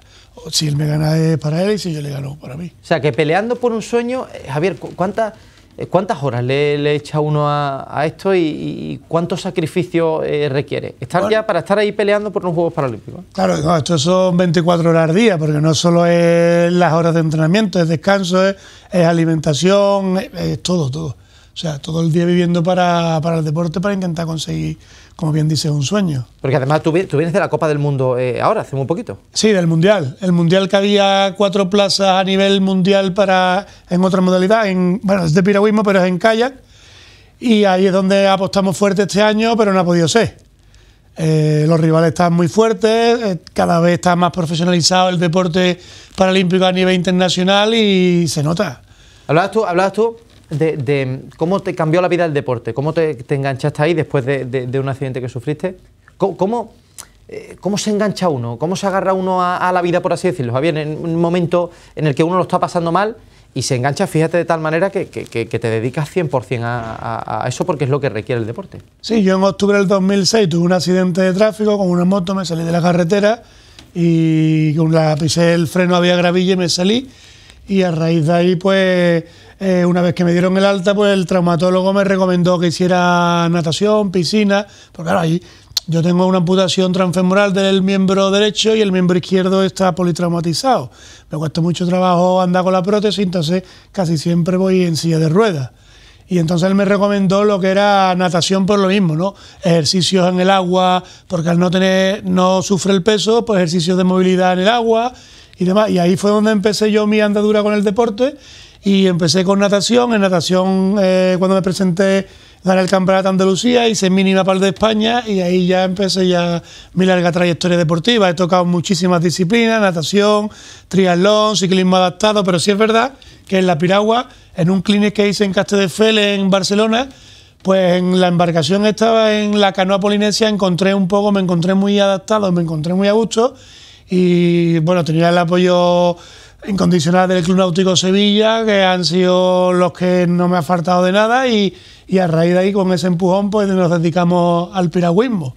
Si él me gana para él y si yo le gano para mí. O sea, que peleando por un sueño, eh, Javier, ¿cuántas... Eh, ¿Cuántas horas le, echa uno a, esto y, y, cuánto sacrificio eh, requiere? Estar ya para estar ahí peleando por los Juegos Paralímpicos. Claro, esto son 24 horas al día, porque no solo es las horas de entrenamiento, es descanso, es, alimentación, es, todo, todo. O sea, todo el día viviendo para, para el deporte para intentar conseguir como bien dice, un sueño. Porque además tú, vienes de la Copa del Mundo eh, ahora, hace muy poquito. Sí, del Mundial. El Mundial que había cuatro plazas a nivel mundial para en otra modalidad, en, bueno, es de piragüismo, pero es en kayak. Y ahí es donde apostamos fuerte este año, pero no ha podido ser. Eh, los rivales están muy fuertes, eh, cada vez está más profesionalizado el deporte paralímpico a nivel internacional y se nota. ¿Hablas tú, hablabas tú de, cómo te cambió la vida el deporte, cómo te, te enganchaste ahí después de, un accidente que sufriste. ¿Cómo, eh, cómo, se engancha uno? ¿Cómo se agarra uno a, la vida, por así decirlo, Javier? En un momento en el que uno lo está pasando mal y se engancha, fíjate, de tal manera que, que, te dedicas 100% a, a, eso porque es lo que requiere el deporte. Sí, yo en octubre del 2006 tuve un accidente de tráfico con una moto, me salí de la carretera y con la pisé el freno había gravilla y me salí y a raíz de ahí, pues, eh, una vez que me dieron el alta, pues el traumatólogo me recomendó que hiciera natación, piscina, porque ahí yo tengo una amputación transfemoral del miembro derecho y el miembro izquierdo está politraumatizado. Me cuesta mucho trabajo andar con la prótesis, entonces casi siempre voy en silla de ruedas. Y entonces él me recomendó lo que era natación por lo mismo, ¿no? Ejercicios en el agua, porque al no tener, no sufre el peso, pues ejercicios de movilidad en el agua y demás. Y ahí fue donde empecé yo mi andadura con el deporte y empecé con natación. En natación, eh, cuando me presenté, gané el campeonato de Andalucía, hice mínima par de España y ahí ya empecé ya mi larga trayectoria deportiva. He tocado muchísimas disciplinas, natación, triatlón, ciclismo adaptado, pero sí es verdad que en la piragua, en un clinic que hice en Castelldefels, en Barcelona, pues en la embarcación estaba en la canoa polinesia, encontré un poco, me encontré muy adaptado, me encontré muy a gusto y bueno, tenía el apoyo incondicional del Club Náutico Sevilla, que han sido los que no me ha faltado de nada y, a raíz de ahí con ese empujón pues nos dedicamos al piragüismo.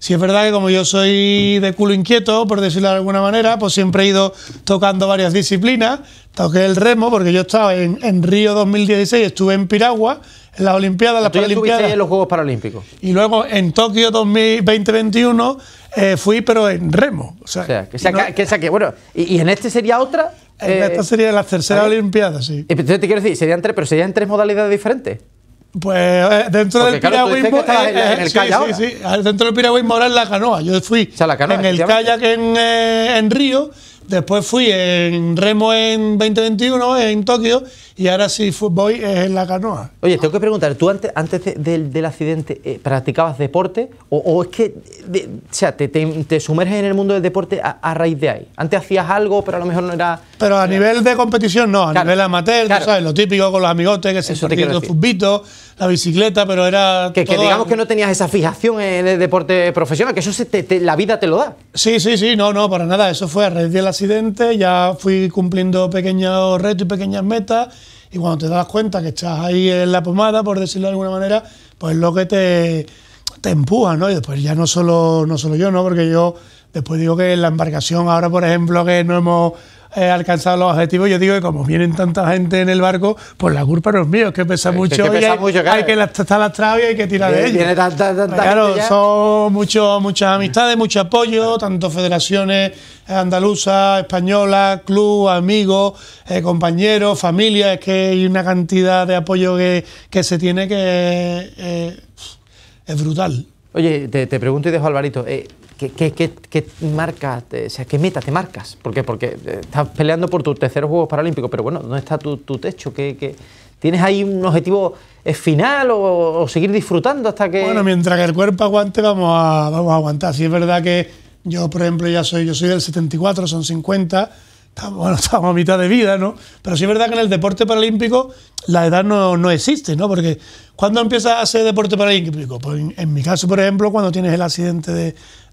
Si es verdad que como yo soy de culo inquieto, por decirlo de alguna manera, pues siempre he ido tocando varias disciplinas. Toqué el remo, porque yo estaba en, en Río 2016, estuve en Piragua, en las Olimpiadas, las Paralimpiadas. en los Juegos Paralímpicos. Y luego en Tokio 2021 eh, fui, pero en remo. O sea, que, Bueno, ¿y, en este sería otra? En eh, esta sería la tercera Olimpiada, sí. Eh, entonces te quiero decir, serían tres, pero serían tres modalidades diferentes. Pues dentro del piragüismo. en el Dentro del piragüismo ahora la canoa. Yo fui en el kayak en, en Río, después fui en remo en 2021, en Tokio, y ahora sí fútbol es en la canoa. Oye, tengo que preguntar, ¿tú antes, del accidente eh, practicabas deporte o, es que o sea, te, sumerges en el mundo del deporte a, raíz de ahí? Antes hacías algo, pero a lo mejor no era... Pero a eh, nivel de competición no, a nivel amateur, sabes, lo típico con los amigotes, que se partían los fútbol la bicicleta, pero era... Que, digamos que no tenías esa fijación en el deporte profesional, que eso la vida te lo da. Sí, sí, sí, no, no, para nada, eso fue a raíz del accidente, ya fui cumpliendo pequeños retos y pequeñas metas y cuando te das cuenta que estás ahí en la pomada, por decirlo de alguna manera, pues lo que te, te empuja, ¿no? Y después ya no solo, no solo yo, ¿no? Porque yo después digo que la embarcación, ahora por ejemplo, que no hemos eh, alcanzado los objetivos. Yo digo que como vienen tanta gente en el barco, pues la culpa no es mía, es que pesa mucho. Es que pesa mucho, que estar y hay que tirar de ellos. Tanta, tanta claro, son mucho, muchas amistades, mucho apoyo, tanto federaciones andaluzas, españolas, club, amigos, eh, compañeros, familia. Es que hay una cantidad de apoyo que, que se tiene que eh, es brutal. Oye, te, pregunto y dejo Alvarito. Eh, ¿Qué, qué, qué, marca, o sea, qué meta te marcas? ¿Por Porque eh, estás peleando por tus terceros Juegos Paralímpicos, pero bueno, ¿dónde está tu, techo? ¿Qué, qué, tienes ahí un objetivo final o, seguir disfrutando hasta que...? Bueno, mientras que el cuerpo aguante vamos a, vamos a aguantar. Si es verdad que yo, por ejemplo, ya soy, yo soy del 74, son 50, estamos, [LAUGHS] estamos a mitad de vida, ¿no? Pero sí es verdad que en el deporte paralímpico la edad no, existe, ¿no? Porque cuando empiezas a hacer deporte para Pues en, en, mi caso, por ejemplo, cuando tienes el accidente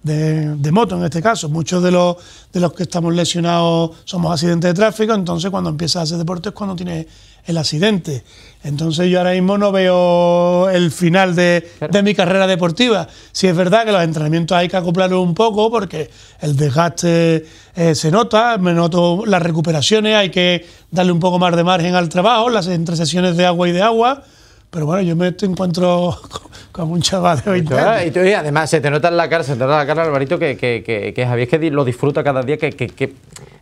de, de, moto, en este caso. Muchos de los, de los que estamos lesionados somos accidentes de tráfico, entonces cuando empiezas a hacer deporte es cuando tienes el accidente. Entonces yo ahora mismo no veo el final de, de mi carrera deportiva. Si es verdad que los entrenamientos hay que acoplarlos un poco porque el desgaste eh, se nota, me noto las recuperaciones, hay que darle un poco más de margen al trabajo, las entre sesiones de agua y de agua. Pero bueno, yo me encuentro [LAUGHS] con un chaval de 20 Y, además se te nota en la cara, se te nota en la cara, Alvarito, que, que, que, que Javier que lo disfruta cada día, que,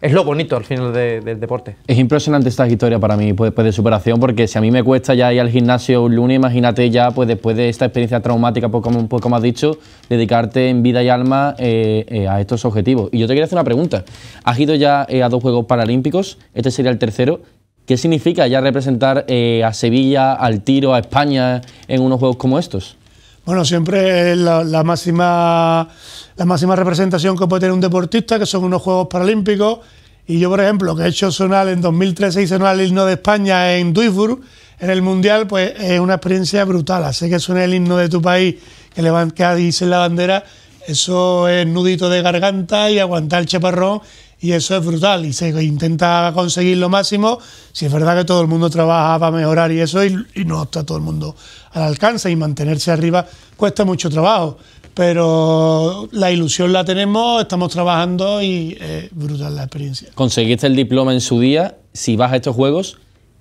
es lo bonito al final del deporte. Es impresionante esta historia para mí, pues, pues, de superación, porque si a mí me cuesta ya ir al gimnasio un lunes, imagínate ya, pues después de esta experiencia traumática, pues, pues, como, has dicho, dedicarte en vida y alma eh, eh, a estos objetivos. Y yo te quería hacer una pregunta. Has ido ya eh, a dos Juegos Paralímpicos, este sería el tercero. ¿Qué significa ya representar a Sevilla, al tiro, a España en unos juegos como estos? Bueno, siempre la, la, máxima, la máxima representación que puede tener un deportista, que son unos Juegos Paralímpicos. Y yo, por ejemplo, que he hecho sonar en 2013, hice sonar el himno de España en Duisburg, en el Mundial, pues es una experiencia brutal. Así que suena el himno de tu país, que, levanta, que dice la bandera, eso es nudito de garganta y aguantar el chaparrón y eso es brutal y se intenta conseguir lo máximo. Si es verdad que todo el mundo trabaja para mejorar y eso y, no está todo el mundo al alcance y mantenerse arriba cuesta mucho trabajo, pero la ilusión la tenemos, estamos trabajando y es brutal la experiencia. Conseguiste el diploma en su día, si vas a estos juegos,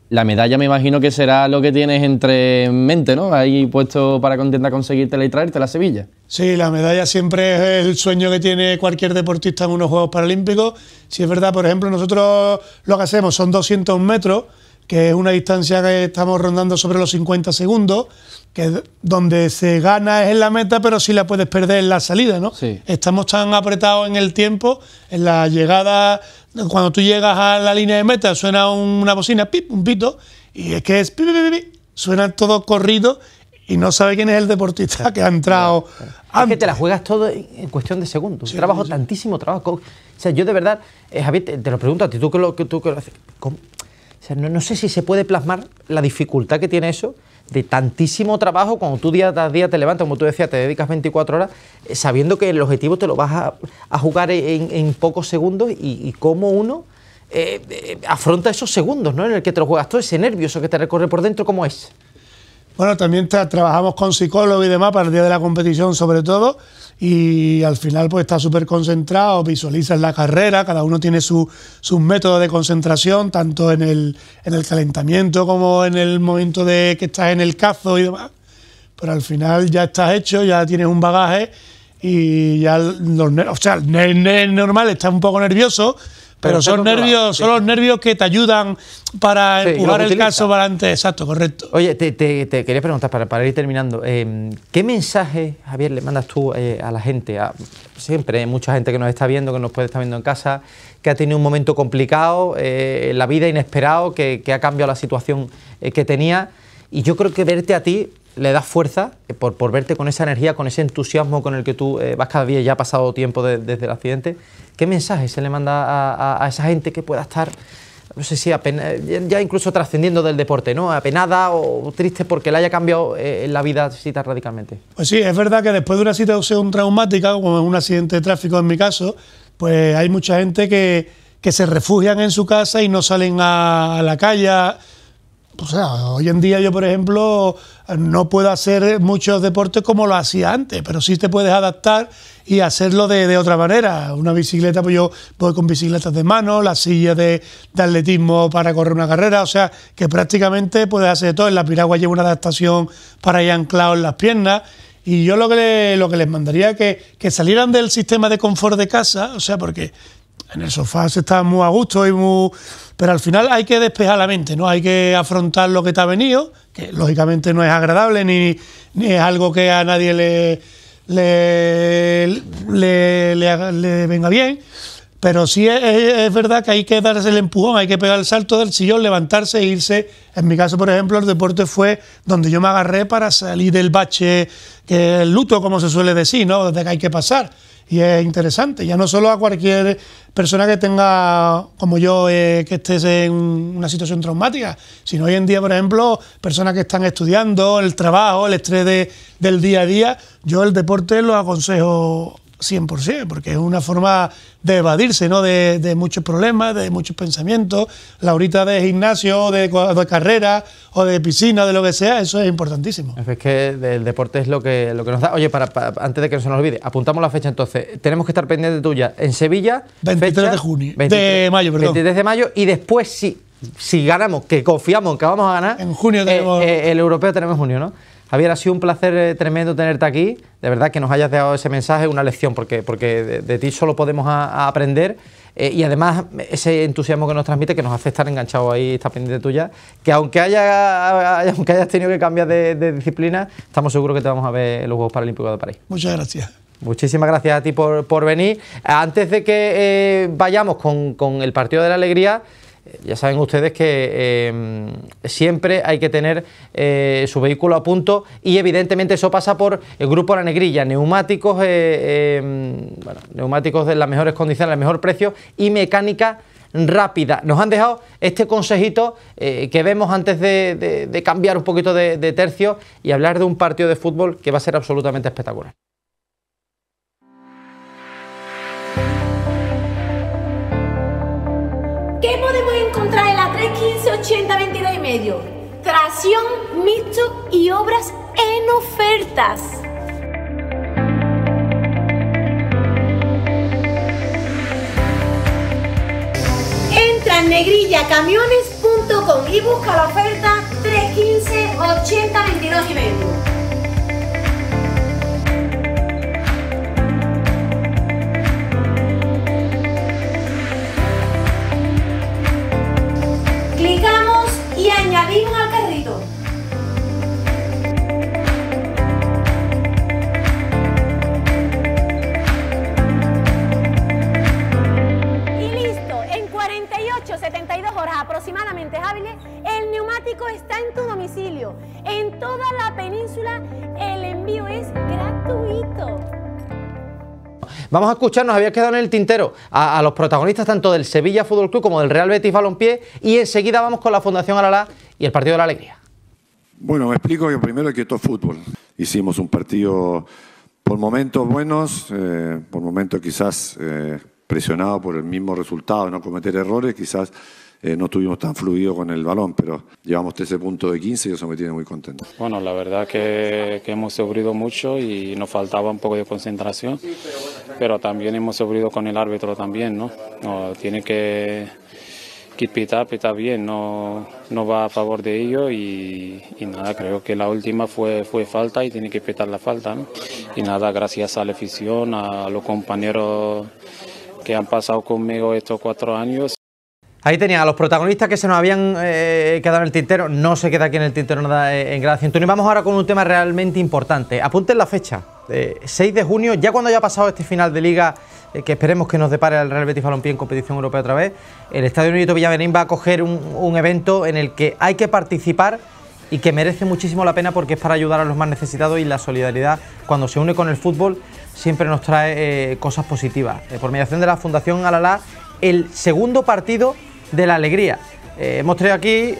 la medalla me imagino que será lo que tienes entre mente, ¿no? Ahí puesto para intentar conseguírtela y traerte la Sevilla. Sí, la medalla siempre es el sueño que tiene cualquier deportista en unos Juegos Paralímpicos. Si es verdad, por ejemplo, nosotros lo que hacemos son 200 metros que es una distancia que estamos rondando sobre los 50 segundos, que donde se gana es en la meta, pero sí la puedes perder en la salida, ¿no? Estamos tan apretados en el tiempo, en la llegada, cuando tú llegas a la línea de meta, suena una bocina, pip, un pito, y es que es pip, pip, pip, suena todo corrido y no sabe quién es el deportista que ha entrado. Es que te la juegas todo en cuestión de segundos. trabajo, tantísimo trabajo. O sea, yo de verdad, eh, Javier, te, lo pregunto a ti, tú que lo, que, tú haces no, sé si se puede plasmar la dificultad que tiene eso de tantísimo trabajo cuando tú día a día te levantas, como tú decías, te dedicas 24 horas, eh, sabiendo que el objetivo te lo vas a, jugar en, pocos segundos y, cómo uno eh, eh, afronta esos segundos ¿no? en el que te lo juegas todo, ese nervioso que te recorre por dentro, ¿cómo es? Bueno, también trabajamos con psicólogos y demás para el día de la competición sobre todo y al final pues está súper concentrado, visualizas la carrera, cada uno tiene sus métodos de concentración, tanto en el, en el calentamiento como en el momento de que estás en el cazo y demás, pero al final ya estás hecho, ya tienes un bagaje y ya los, o sea, normal está un poco nervioso, pero, son nervios, son los nervios que te ayudan para empujar el caso para adelante. Exacto, correcto. Oye, te, quería preguntar para, ir terminando. Eh, ¿Qué mensaje, Javier, le mandas tú eh, a la gente? siempre hay mucha gente que nos está viendo, que nos puede estar viendo en casa, que ha tenido un momento complicado, eh, la vida inesperado, que, ha cambiado la situación que tenía. Y yo creo que verte a ti le das fuerza eh, por, verte con esa energía, con ese entusiasmo con el que tú eh, vas cada día, ya ha pasado tiempo desde el accidente. ¿Qué mensaje se le manda a, esa gente que pueda estar, no sé si eh, ya incluso trascendiendo del deporte, ¿no? apenada o triste porque le haya cambiado la vida tan radicalmente? Pues sí, es verdad que después de una situación traumática, como un accidente de tráfico en mi caso, pues hay mucha gente que, se refugian en su casa y no salen a la calle o sea, hoy en día yo, por ejemplo, no puedo hacer muchos deportes como lo hacía antes, pero sí te puedes adaptar y hacerlo de, otra manera. Una bicicleta, pues yo voy con bicicletas de mano, la silla de, de, atletismo para correr una carrera, o sea, que prácticamente puedes hacer todo. En la piragua llevo una adaptación para ir anclado en las piernas. Y yo lo que, lo que les mandaría es que, que salieran del sistema de confort de casa, o sea, porque en el sofá se está muy a gusto y Pero al final hay que despejar la mente, ¿no? Hay que afrontar lo que te ha venido, que lógicamente no es agradable ni, ni es algo que a nadie le, le, venga bien. Pero sí es, verdad que hay que darse el empujón, hay que pegar el salto del sillón, levantarse e irse. En mi caso, por ejemplo, el deporte fue donde yo me agarré para salir del bache, que el luto, como se suele decir, ¿no? Desde que hay que pasar y es interesante. Ya no solo a cualquier persona que tenga, como yo, eh, que estés en una situación traumática, sino hoy en día, por ejemplo, personas que están estudiando, el trabajo, el estrés del día a día, yo el deporte lo aconsejo 100%, porque es una forma de evadirse, ¿no? De, muchos problemas, de muchos pensamientos. La horita de gimnasio, de, carrera o de piscina, de lo que sea, eso es importantísimo. Es que el deporte es lo que, lo que nos da. Oye, para, antes de que no se nos olvide, apuntamos la fecha entonces. Tenemos que estar pendientes tuya. En Sevilla. 23 de junio. de mayo, perdón. 23 de mayo y después Si ganamos, que confiamos que vamos a ganar. En junio tenemos. Eh, eh, el europeo tenemos junio, ¿no? Javier, ha sido un placer eh, tremendo tenerte aquí. De verdad que nos hayas dejado ese mensaje, una lección, porque, porque de, ti solo podemos aprender. Eh, y además, ese entusiasmo que nos transmite, que nos hace estar enganchados ahí, está pendiente tuya. Que aunque, haya, aunque hayas tenido que cambiar de, disciplina, estamos seguros que te vamos a ver en los Juegos Paralímpicos de París. Muchas gracias. Muchísimas gracias a ti por, venir. Antes de que eh, vayamos con, con el Partido de la Alegría ya saben ustedes que em, siempre hay que tener eh, su vehículo a punto y evidentemente eso pasa por el grupo La Negrilla, neumáticos, eh, em, neumáticos de las mejores condiciones, el mejor precio y mecánica rápida. Nos han dejado este consejito eh, que vemos antes de, cambiar un poquito de tercio y hablar de un partido de fútbol que va a ser absolutamente espectacular. 80, 22 y medio. Tracción, mixto y obras en ofertas. Entra en negrillacamiones.com y busca la oferta 315 80 y medio. Vamos a escuchar, nos había quedado en el tintero a, los protagonistas tanto del Sevilla Fútbol Club como del Real Betis Balompié y enseguida vamos con la Fundación Alalá y el Partido de la Alegría. Bueno, me explico que primero que esto es fútbol. Hicimos un partido por momentos buenos, eh, por momentos quizás eh, presionado por el mismo resultado, no cometer errores, quizás eh, no estuvimos tan fluidos con el balón, pero llevamos 13 puntos de 15 y eso me tiene muy contento. Bueno, la verdad que, que hemos sufrido mucho y nos faltaba un poco de concentración, pero también hemos sufrido con el árbitro también, ¿no? tiene que que pitar, pitar bien, no, no va a favor de ello y, nada, creo que la última fue, fue falta y tiene que pitar la falta. ¿no? Y nada, gracias a la afición, a los compañeros que han pasado conmigo estos cuatro años Ahí tenía a los protagonistas que se nos habían eh, quedado en el tintero. No se queda aquí en el tintero nada eh, en Gracia. Antonio, vamos ahora con un tema realmente importante. Apunten la fecha. 6 eh, de junio, ya cuando haya pasado este final de liga, que esperemos que nos depare el Real Betis Balompié en competición europea otra vez, el Estadio Unito Villaverín va a coger un, evento en el que hay que participar y que merece muchísimo la pena porque es para ayudar a los más necesitados y la solidaridad cuando se une con el fútbol siempre nos trae cosas positivas. por mediación de la Fundación Alalá, el segundo partido de la alegría. Eh, hemos traído aquí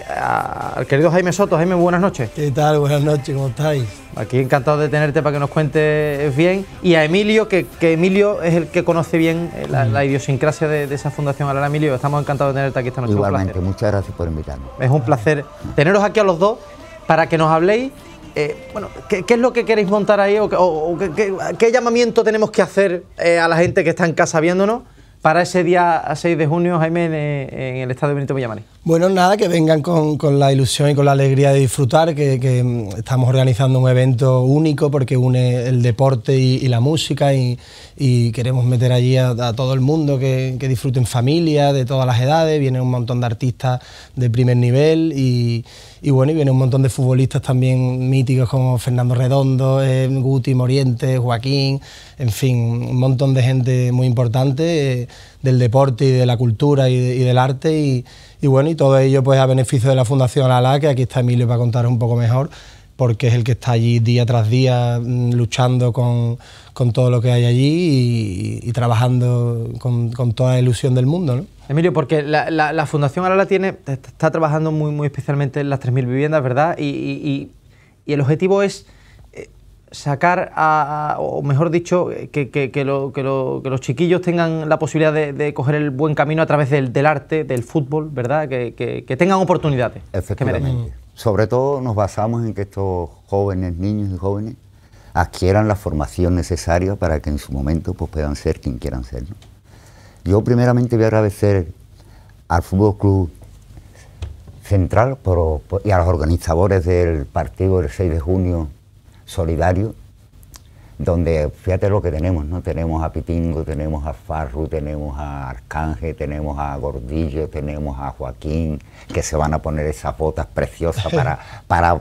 al querido Jaime Soto. Jaime, buenas noches. ¿Qué tal? Buenas noches, ¿cómo estáis? Aquí encantado de tenerte para que nos cuentes bien. Y a Emilio, que, Emilio es el que conoce bien eh, la, idiosincrasia de, esa fundación Alara Emilio. Estamos encantados de tenerte aquí esta noche. Igualmente, muchas gracias por invitarnos. Es un placer teneros aquí a los dos para que nos habléis. Eh, bueno, ¿qué, es lo que queréis montar ahí qué, llamamiento tenemos que hacer eh, a la gente que está en casa viéndonos? para ese día 6 de junio, Jaime, en, el el de Benito Villamarín? Bueno, nada, que vengan con, la ilusión y con la alegría de disfrutar, que, mm, estamos organizando un evento único porque une el deporte y, la música y, queremos meter allí a, todo el mundo que, que, familia, de todas las edades, vienen un montón de artistas de primer nivel y y bueno, y viene un montón de futbolistas también míticos como Fernando Redondo, eh, Guti Moriente, Joaquín, en fin, un montón de gente muy importante eh, del deporte y de la cultura y, del arte. Y, bueno, y todo ello pues a beneficio de la Fundación Alá, que aquí está Emilio para contaros un poco mejor, porque es el que está allí día tras día mm, luchando con con todo lo que hay allí y, trabajando con, toda la ilusión del mundo. Emilio, porque la, la, Fundación ahora la tiene, está trabajando muy, muy especialmente en las 3.000 viviendas, ¿verdad? Y, el objetivo es eh, sacar, a, o mejor dicho, que, que, los chiquillos tengan la posibilidad de, coger el buen camino a través del, del arte, del fútbol, ¿verdad? Que, tengan oportunidades. Efectivamente. Sobre todo nos basamos en que estos jóvenes, niños y jóvenes, adquieran la formación necesaria para que en su momento pues, puedan ser quien quieran ser. Yo primeramente voy a agradecer al Fútbol Club Central y a los organizadores del partido del 6 de junio solidario donde fíjate lo que tenemos, ¿no? Tenemos a Pitingo, tenemos a Farru, tenemos a Arcángel, tenemos a Gordillo, tenemos a Joaquín, que se van a poner esas botas preciosas para,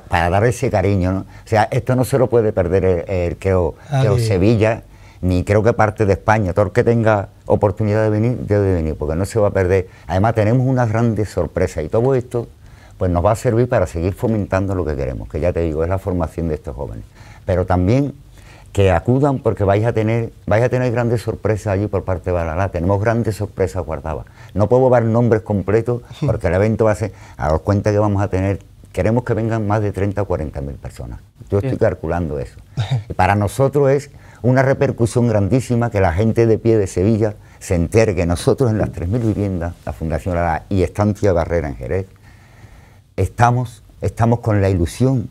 [LAUGHS] para, dar ese cariño, ¿no? O sea, esto no se lo puede perder, el, creo, ah, Sevilla, ni creo que parte de España, todo el que tenga oportunidad de venir, debe venir, porque no se va a perder. Además, tenemos una gran sorpresa y todo esto pues nos va a servir para seguir fomentando lo que queremos, que ya te digo, es la formación de estos jóvenes. Pero también que acudan porque vais a tener, vais a tener grandes sorpresas allí por parte de Baralá. Tenemos grandes sorpresas guardadas. No puedo dar nombres completos porque el evento va a ser, a los cuenta que vamos a tener, queremos que vengan más de 30 o 40 mil personas. Yo estoy calculando eso. para nosotros es una repercusión grandísima que la gente de pie de Sevilla se entere que nosotros en las 3.000 viviendas, la Fundación Alá y Estancia Barrera en Jerez, estamos, estamos con la ilusión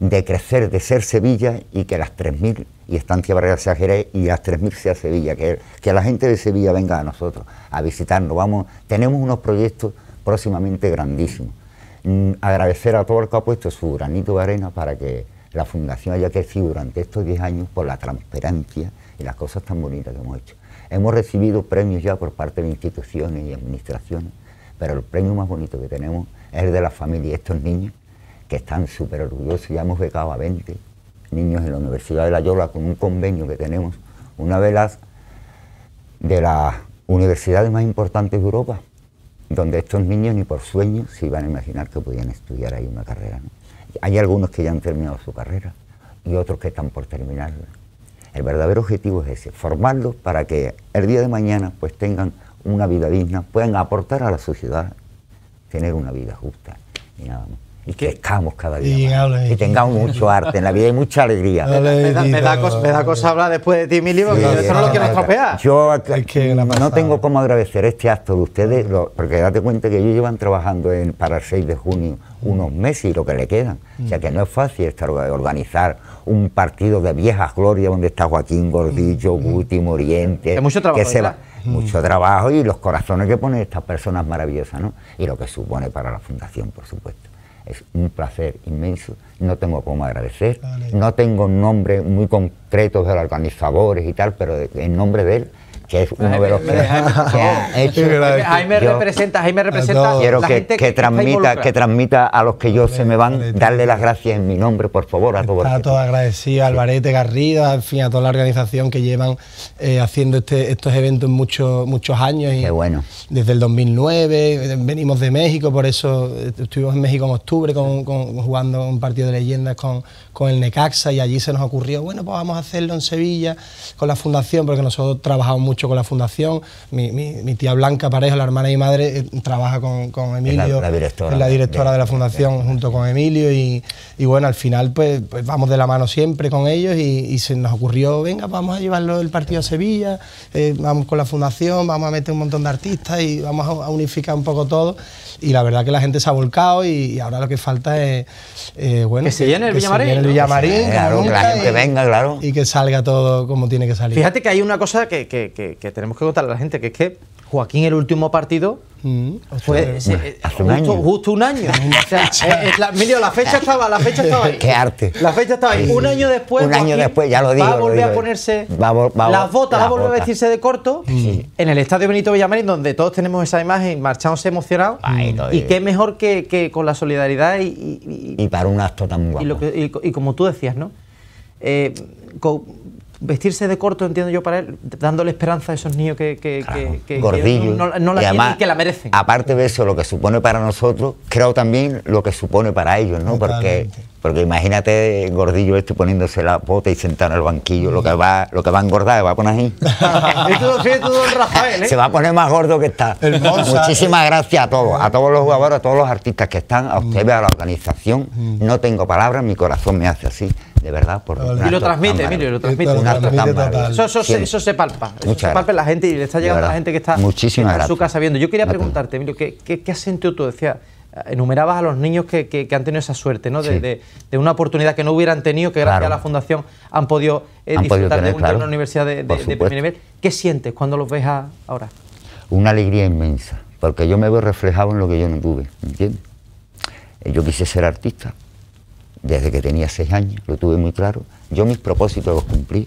de crecer, de ser Sevilla y que las 3.000 y Estancia Barajas a y las 3000 Sea a Sevilla, que, que la gente de Sevilla venga a nosotros a visitarnos. Vamos, tenemos unos proyectos próximamente grandísimos. Mm, agradecer a todo el que ha puesto su granito de arena para que la Fundación haya crecido durante estos 10 años por la transparencia y las cosas tan bonitas que hemos hecho. Hemos recibido premios ya por parte de instituciones y administraciones, pero el premio más bonito que tenemos es el de la familia y estos niños que están súper orgullosos, ya hemos becado a 20 niños en la Universidad de La Yola con un convenio que tenemos, una de las, de las universidades más importantes de Europa, donde estos niños ni por sueño se iban a imaginar que podían estudiar ahí una carrera. Hay algunos que ya han terminado su carrera y otros que están por terminarla. El verdadero objetivo es ese, formarlos para que el día de mañana pues tengan una vida digna, puedan aportar a la sociedad, tener una vida justa y nada más y crezcamos cada día. Y, tengamos mucho arte en la vida y mucha alegría. Me da, cosa, hablar después de ti, mi libro, que yo eso no lo quiero estropear. Yo no tengo cómo agradecer este acto de ustedes, porque date cuenta que ellos llevan trabajando para el 6 de junio unos meses y lo que le quedan. O sea que no es fácil estar, organizar un partido de viejas glorias donde está Joaquín Gordillo, mm, mm. Guti, Moriente. mucho trabajo. Que se va, mm. mucho trabajo y los corazones que ponen estas personas maravillosas, ¿no? Y lo que supone para la Fundación, por supuesto es un placer inmenso. No tengo cómo agradecer, no tengo nombres muy concretos de los organizadores y tal, pero en nombre de él que es uno de los que, representa, representa. Quiero que, que, transmita, que transmita a los que yo se me van, darle las gracias en mi nombre, por favor, a todos. Está todo agradecido a Alvarete Garrido, en fin, a toda la organización que llevan eh, haciendo este, estos eventos muchos muchos años. Y bueno. Desde el 2009, eh, venimos de México, por eso eh, estuvimos en México en octubre con, jugando un partido de leyendas con, con el Necaxa y allí se nos ocurrió, bueno, pues vamos a hacerlo en Sevilla con la fundación, porque nosotros trabajamos mucho con la fundación. Mi, tía Blanca Parejo, la hermana de mi madre, eh, trabaja con, con Emilio, la, directora, de, la fundación junto con Emilio y, y bueno, al final pues, pues vamos de la mano siempre con ellos y, se nos ocurrió, venga, pues vamos a llevarlo el partido a Sevilla, eh, vamos con la fundación, vamos a meter un montón de artistas y vamos a unificar un poco todo y la verdad que la gente se ha volcado y, ahora lo que falta es eh, que se llene el Villamarín, claro, que la gente venga claro y que salga todo como tiene que salir fíjate que hay una cosa que, tenemos que contar a la gente que es que Joaquín el último partido justo, un año. justo, la, fecha estaba, la fecha estaba ahí. [LAUGHS] Qué arte. La fecha estaba ahí. Un año después. Un año después, ya lo digo. Va a volver a ponerse las botas, va a volver a vestirse de corto. En el estadio Benito Villamarín, donde todos tenemos esa imagen, marchándose emocionados. y qué mejor que, con la solidaridad y, para un acto tan guapo. Y, como tú decías, ¿no? Eh, vestirse de corto, entiendo yo, para él, dándole esperanza a esos niños que, que, no, la y que la merecen. Aparte de eso, lo que supone para nosotros, creo también lo que supone para ellos, ¿no? Porque, porque imagínate gordillo este poniéndose la bota y sentado en el banquillo, lo que va, lo que va a engordar, va a poner ahí. [LAUGHS] Rafael, ¿eh? Se va a poner más gordo que está. Muchísimas eh. gracias a todos, a todos los jugadores, a todos los artistas que están, a mm. ustedes, a la organización. Mm. No tengo palabras, mi corazón me hace así de verdad. Por y lo transmite, y lo transmite. Eso, se palpa, se palpa en la gente y le está llegando a la gente que está, en su casa viendo. Yo quería preguntarte, Emilio, ¿qué, has sentido tú? decía enumerabas a los niños que, han tenido esa suerte, ¿no? De, de, una oportunidad que no hubieran tenido, que gracias a la fundación eh, han podido disfrutar de, un, una universidad de, primer nivel. ¿Qué sientes cuando los ves ahora? Una alegría inmensa, porque yo me veo reflejado en lo que yo no tuve, ¿entiendes? Eh, yo quise ser artista, desde que tenía seis años, lo tuve muy claro. Yo mis propósitos los cumplí,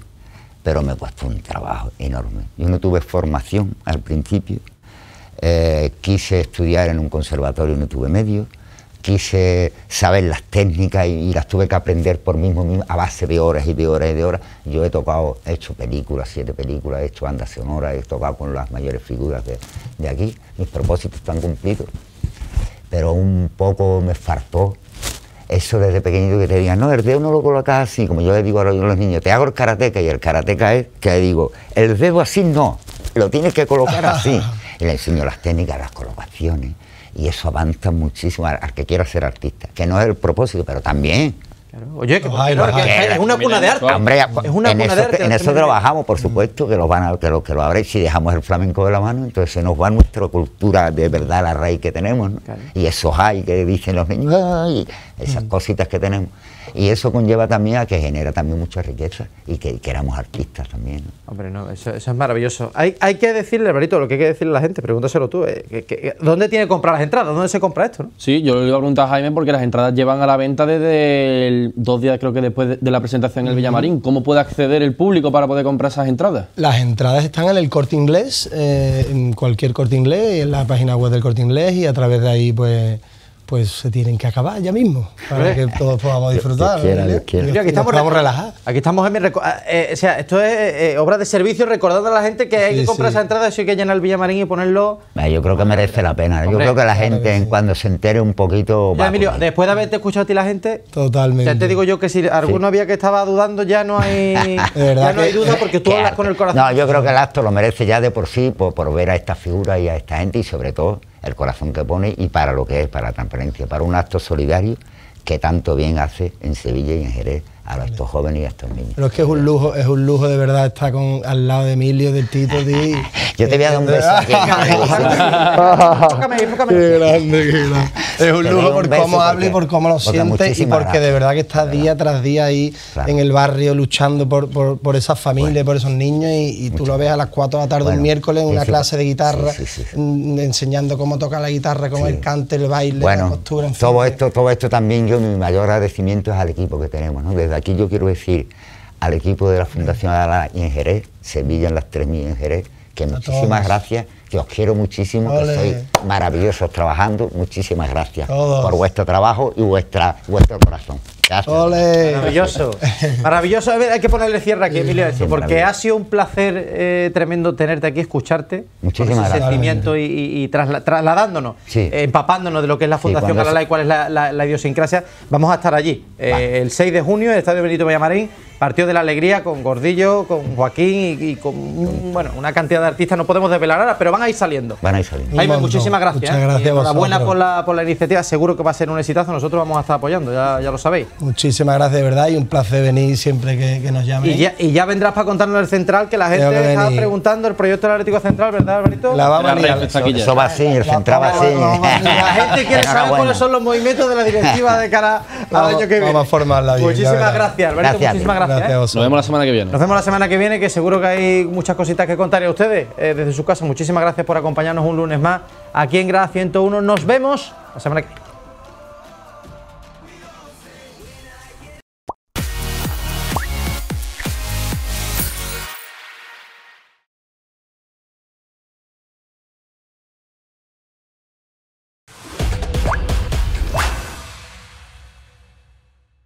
pero me costó un trabajo enorme. Yo no tuve formación al principio, eh, quise estudiar en un conservatorio y no tuve medios, quise saber las técnicas y, las tuve que aprender por mí mismo a base de horas y de horas y de horas. Yo he tocado, he hecho películas, siete películas, he hecho bandas sonoras, he tocado con las mayores figuras de aquí, mis propósitos están cumplidos, pero un poco me faltó eso desde pequeñito que te digan, no, el dedo no lo colocas así, como yo le digo a los niños, te hago el karateca y el karateca es que le digo, el dedo así no, lo tienes que colocar así. [LAUGHS] y le enseño las técnicas, las colocaciones, y eso avanza muchísimo al, al que quiera ser artista, que no es el propósito, pero también Oye, que, es, una cuna de arte. en eso, trabajamos, por supuesto, que lo van que lo, que si dejamos el flamenco de la mano, entonces se nos va nuestra cultura de verdad, la raíz que tenemos, Y esos hay que dicen los niños, esas mm. cositas que tenemos. Y eso conlleva también a que genera también mucha riqueza y que, éramos artistas también. Hombre, no, eso, es maravilloso. Hay, hay que decirle, hermanito, lo que hay que decirle a la gente, pregúntaselo tú, eh, ¿dónde tiene que comprar las entradas? ¿Dónde se compra esto? No? Sí, yo le iba a preguntar a Jaime porque las entradas llevan a la venta desde dos días creo que después de, la presentación en el Villamarín. ¿Cómo puede acceder el público para poder comprar esas entradas? Las entradas están en el Corte Inglés, eh, en cualquier Corte Inglés, en la página web del Corte Inglés y a través de ahí pues pues se tienen que acabar ya mismo para que todos podamos disfrutar. aquí estamos, relajados. Aquí estamos en ah, eh, o sea, esto es eh, obra de servicio recordando a la gente que hay que comprar esa entrada, eso hay que llenar el Villamarín y ponerlo. yo creo que merece la pena. yo creo que la gente cuando se entere un poquito. Emilio, después de haberte escuchado a ti la gente, totalmente. Ya te digo yo que si alguno había que estaba dudando, ya no hay, [LAUGHS] ya no hay duda porque tú hablas con el corazón. No, yo creo que el acto lo merece ya de por sí por, por ver a esta figura y a esta gente y sobre todo el corazón que pone y para lo que es, para la transparencia, para un acto solidario que tanto bien hace en Sevilla y en Jerez a estos jóvenes y a estos niños. Pero es que es un lujo, es un lujo de verdad estar con, al lado de Emilio, del Tito, de... [LAUGHS] Yo te voy a dar un beso. Es un lujo por cómo habla y por cómo lo siente y porque de verdad que estás día tras día ahí en el barrio luchando por, por, por esas familias, por esos niños y, tú lo ves a las 4 de la tarde un miércoles en una clase de guitarra, mm, mm, enseñando cómo toca la guitarra, cómo el cante, el baile, la postura. todo, esto, todo esto también yo mi mayor agradecimiento es al equipo que tenemos, ¿no? aquí yo quiero decir al equipo de la Fundación y en Jerez, Sevilla en las 3000 en Jerez, que muchísimas gracias, que os quiero muchísimo, que sois maravillosos trabajando, muchísimas gracias por vuestro trabajo y vuestra, vuestro corazón. Maravilloso. Maravilloso. A ver, hay que ponerle cierre aquí, Emilio, porque ha sido un placer eh, tremendo tenerte aquí, escucharte. con sentimiento y, trasladándonos, eh, empapándonos de lo que es la Fundación Caralá y cuál es la, idiosincrasia. Vamos a estar allí. Eh, el 6 de junio, en el Estadio Benito Villamarín. Partió de la alegría con Gordillo, con Joaquín y, con bueno, una cantidad de artistas, no podemos desvelar ahora, pero van a ir saliendo. Van a ir saliendo. muchísimas gracias. ¿eh? Enhorabuena por la, por la iniciativa, seguro que va a ser un exitazo, nosotros vamos a estar apoyando, ya, ya lo sabéis. Muchísimas gracias, de verdad, y un placer venir siempre que, nos llamen. Y ya, vendrás para contarnos el central, que la gente está preguntando el proyecto del Atlético Central, ¿verdad, Alberto? La vamos a Eso va el central va así. [LAUGHS] La gente quiere saber cuáles son los movimientos de la directiva de cara al año que viene. Muchísimas gracias, Alberto, muchísimas gracias. Nos vemos la semana que viene. Nos vemos la semana que viene, que seguro que hay muchas cositas que contar a ustedes eh, desde su casa. Muchísimas gracias por acompañarnos un lunes más aquí en Grada 101. Nos vemos la semana que viene.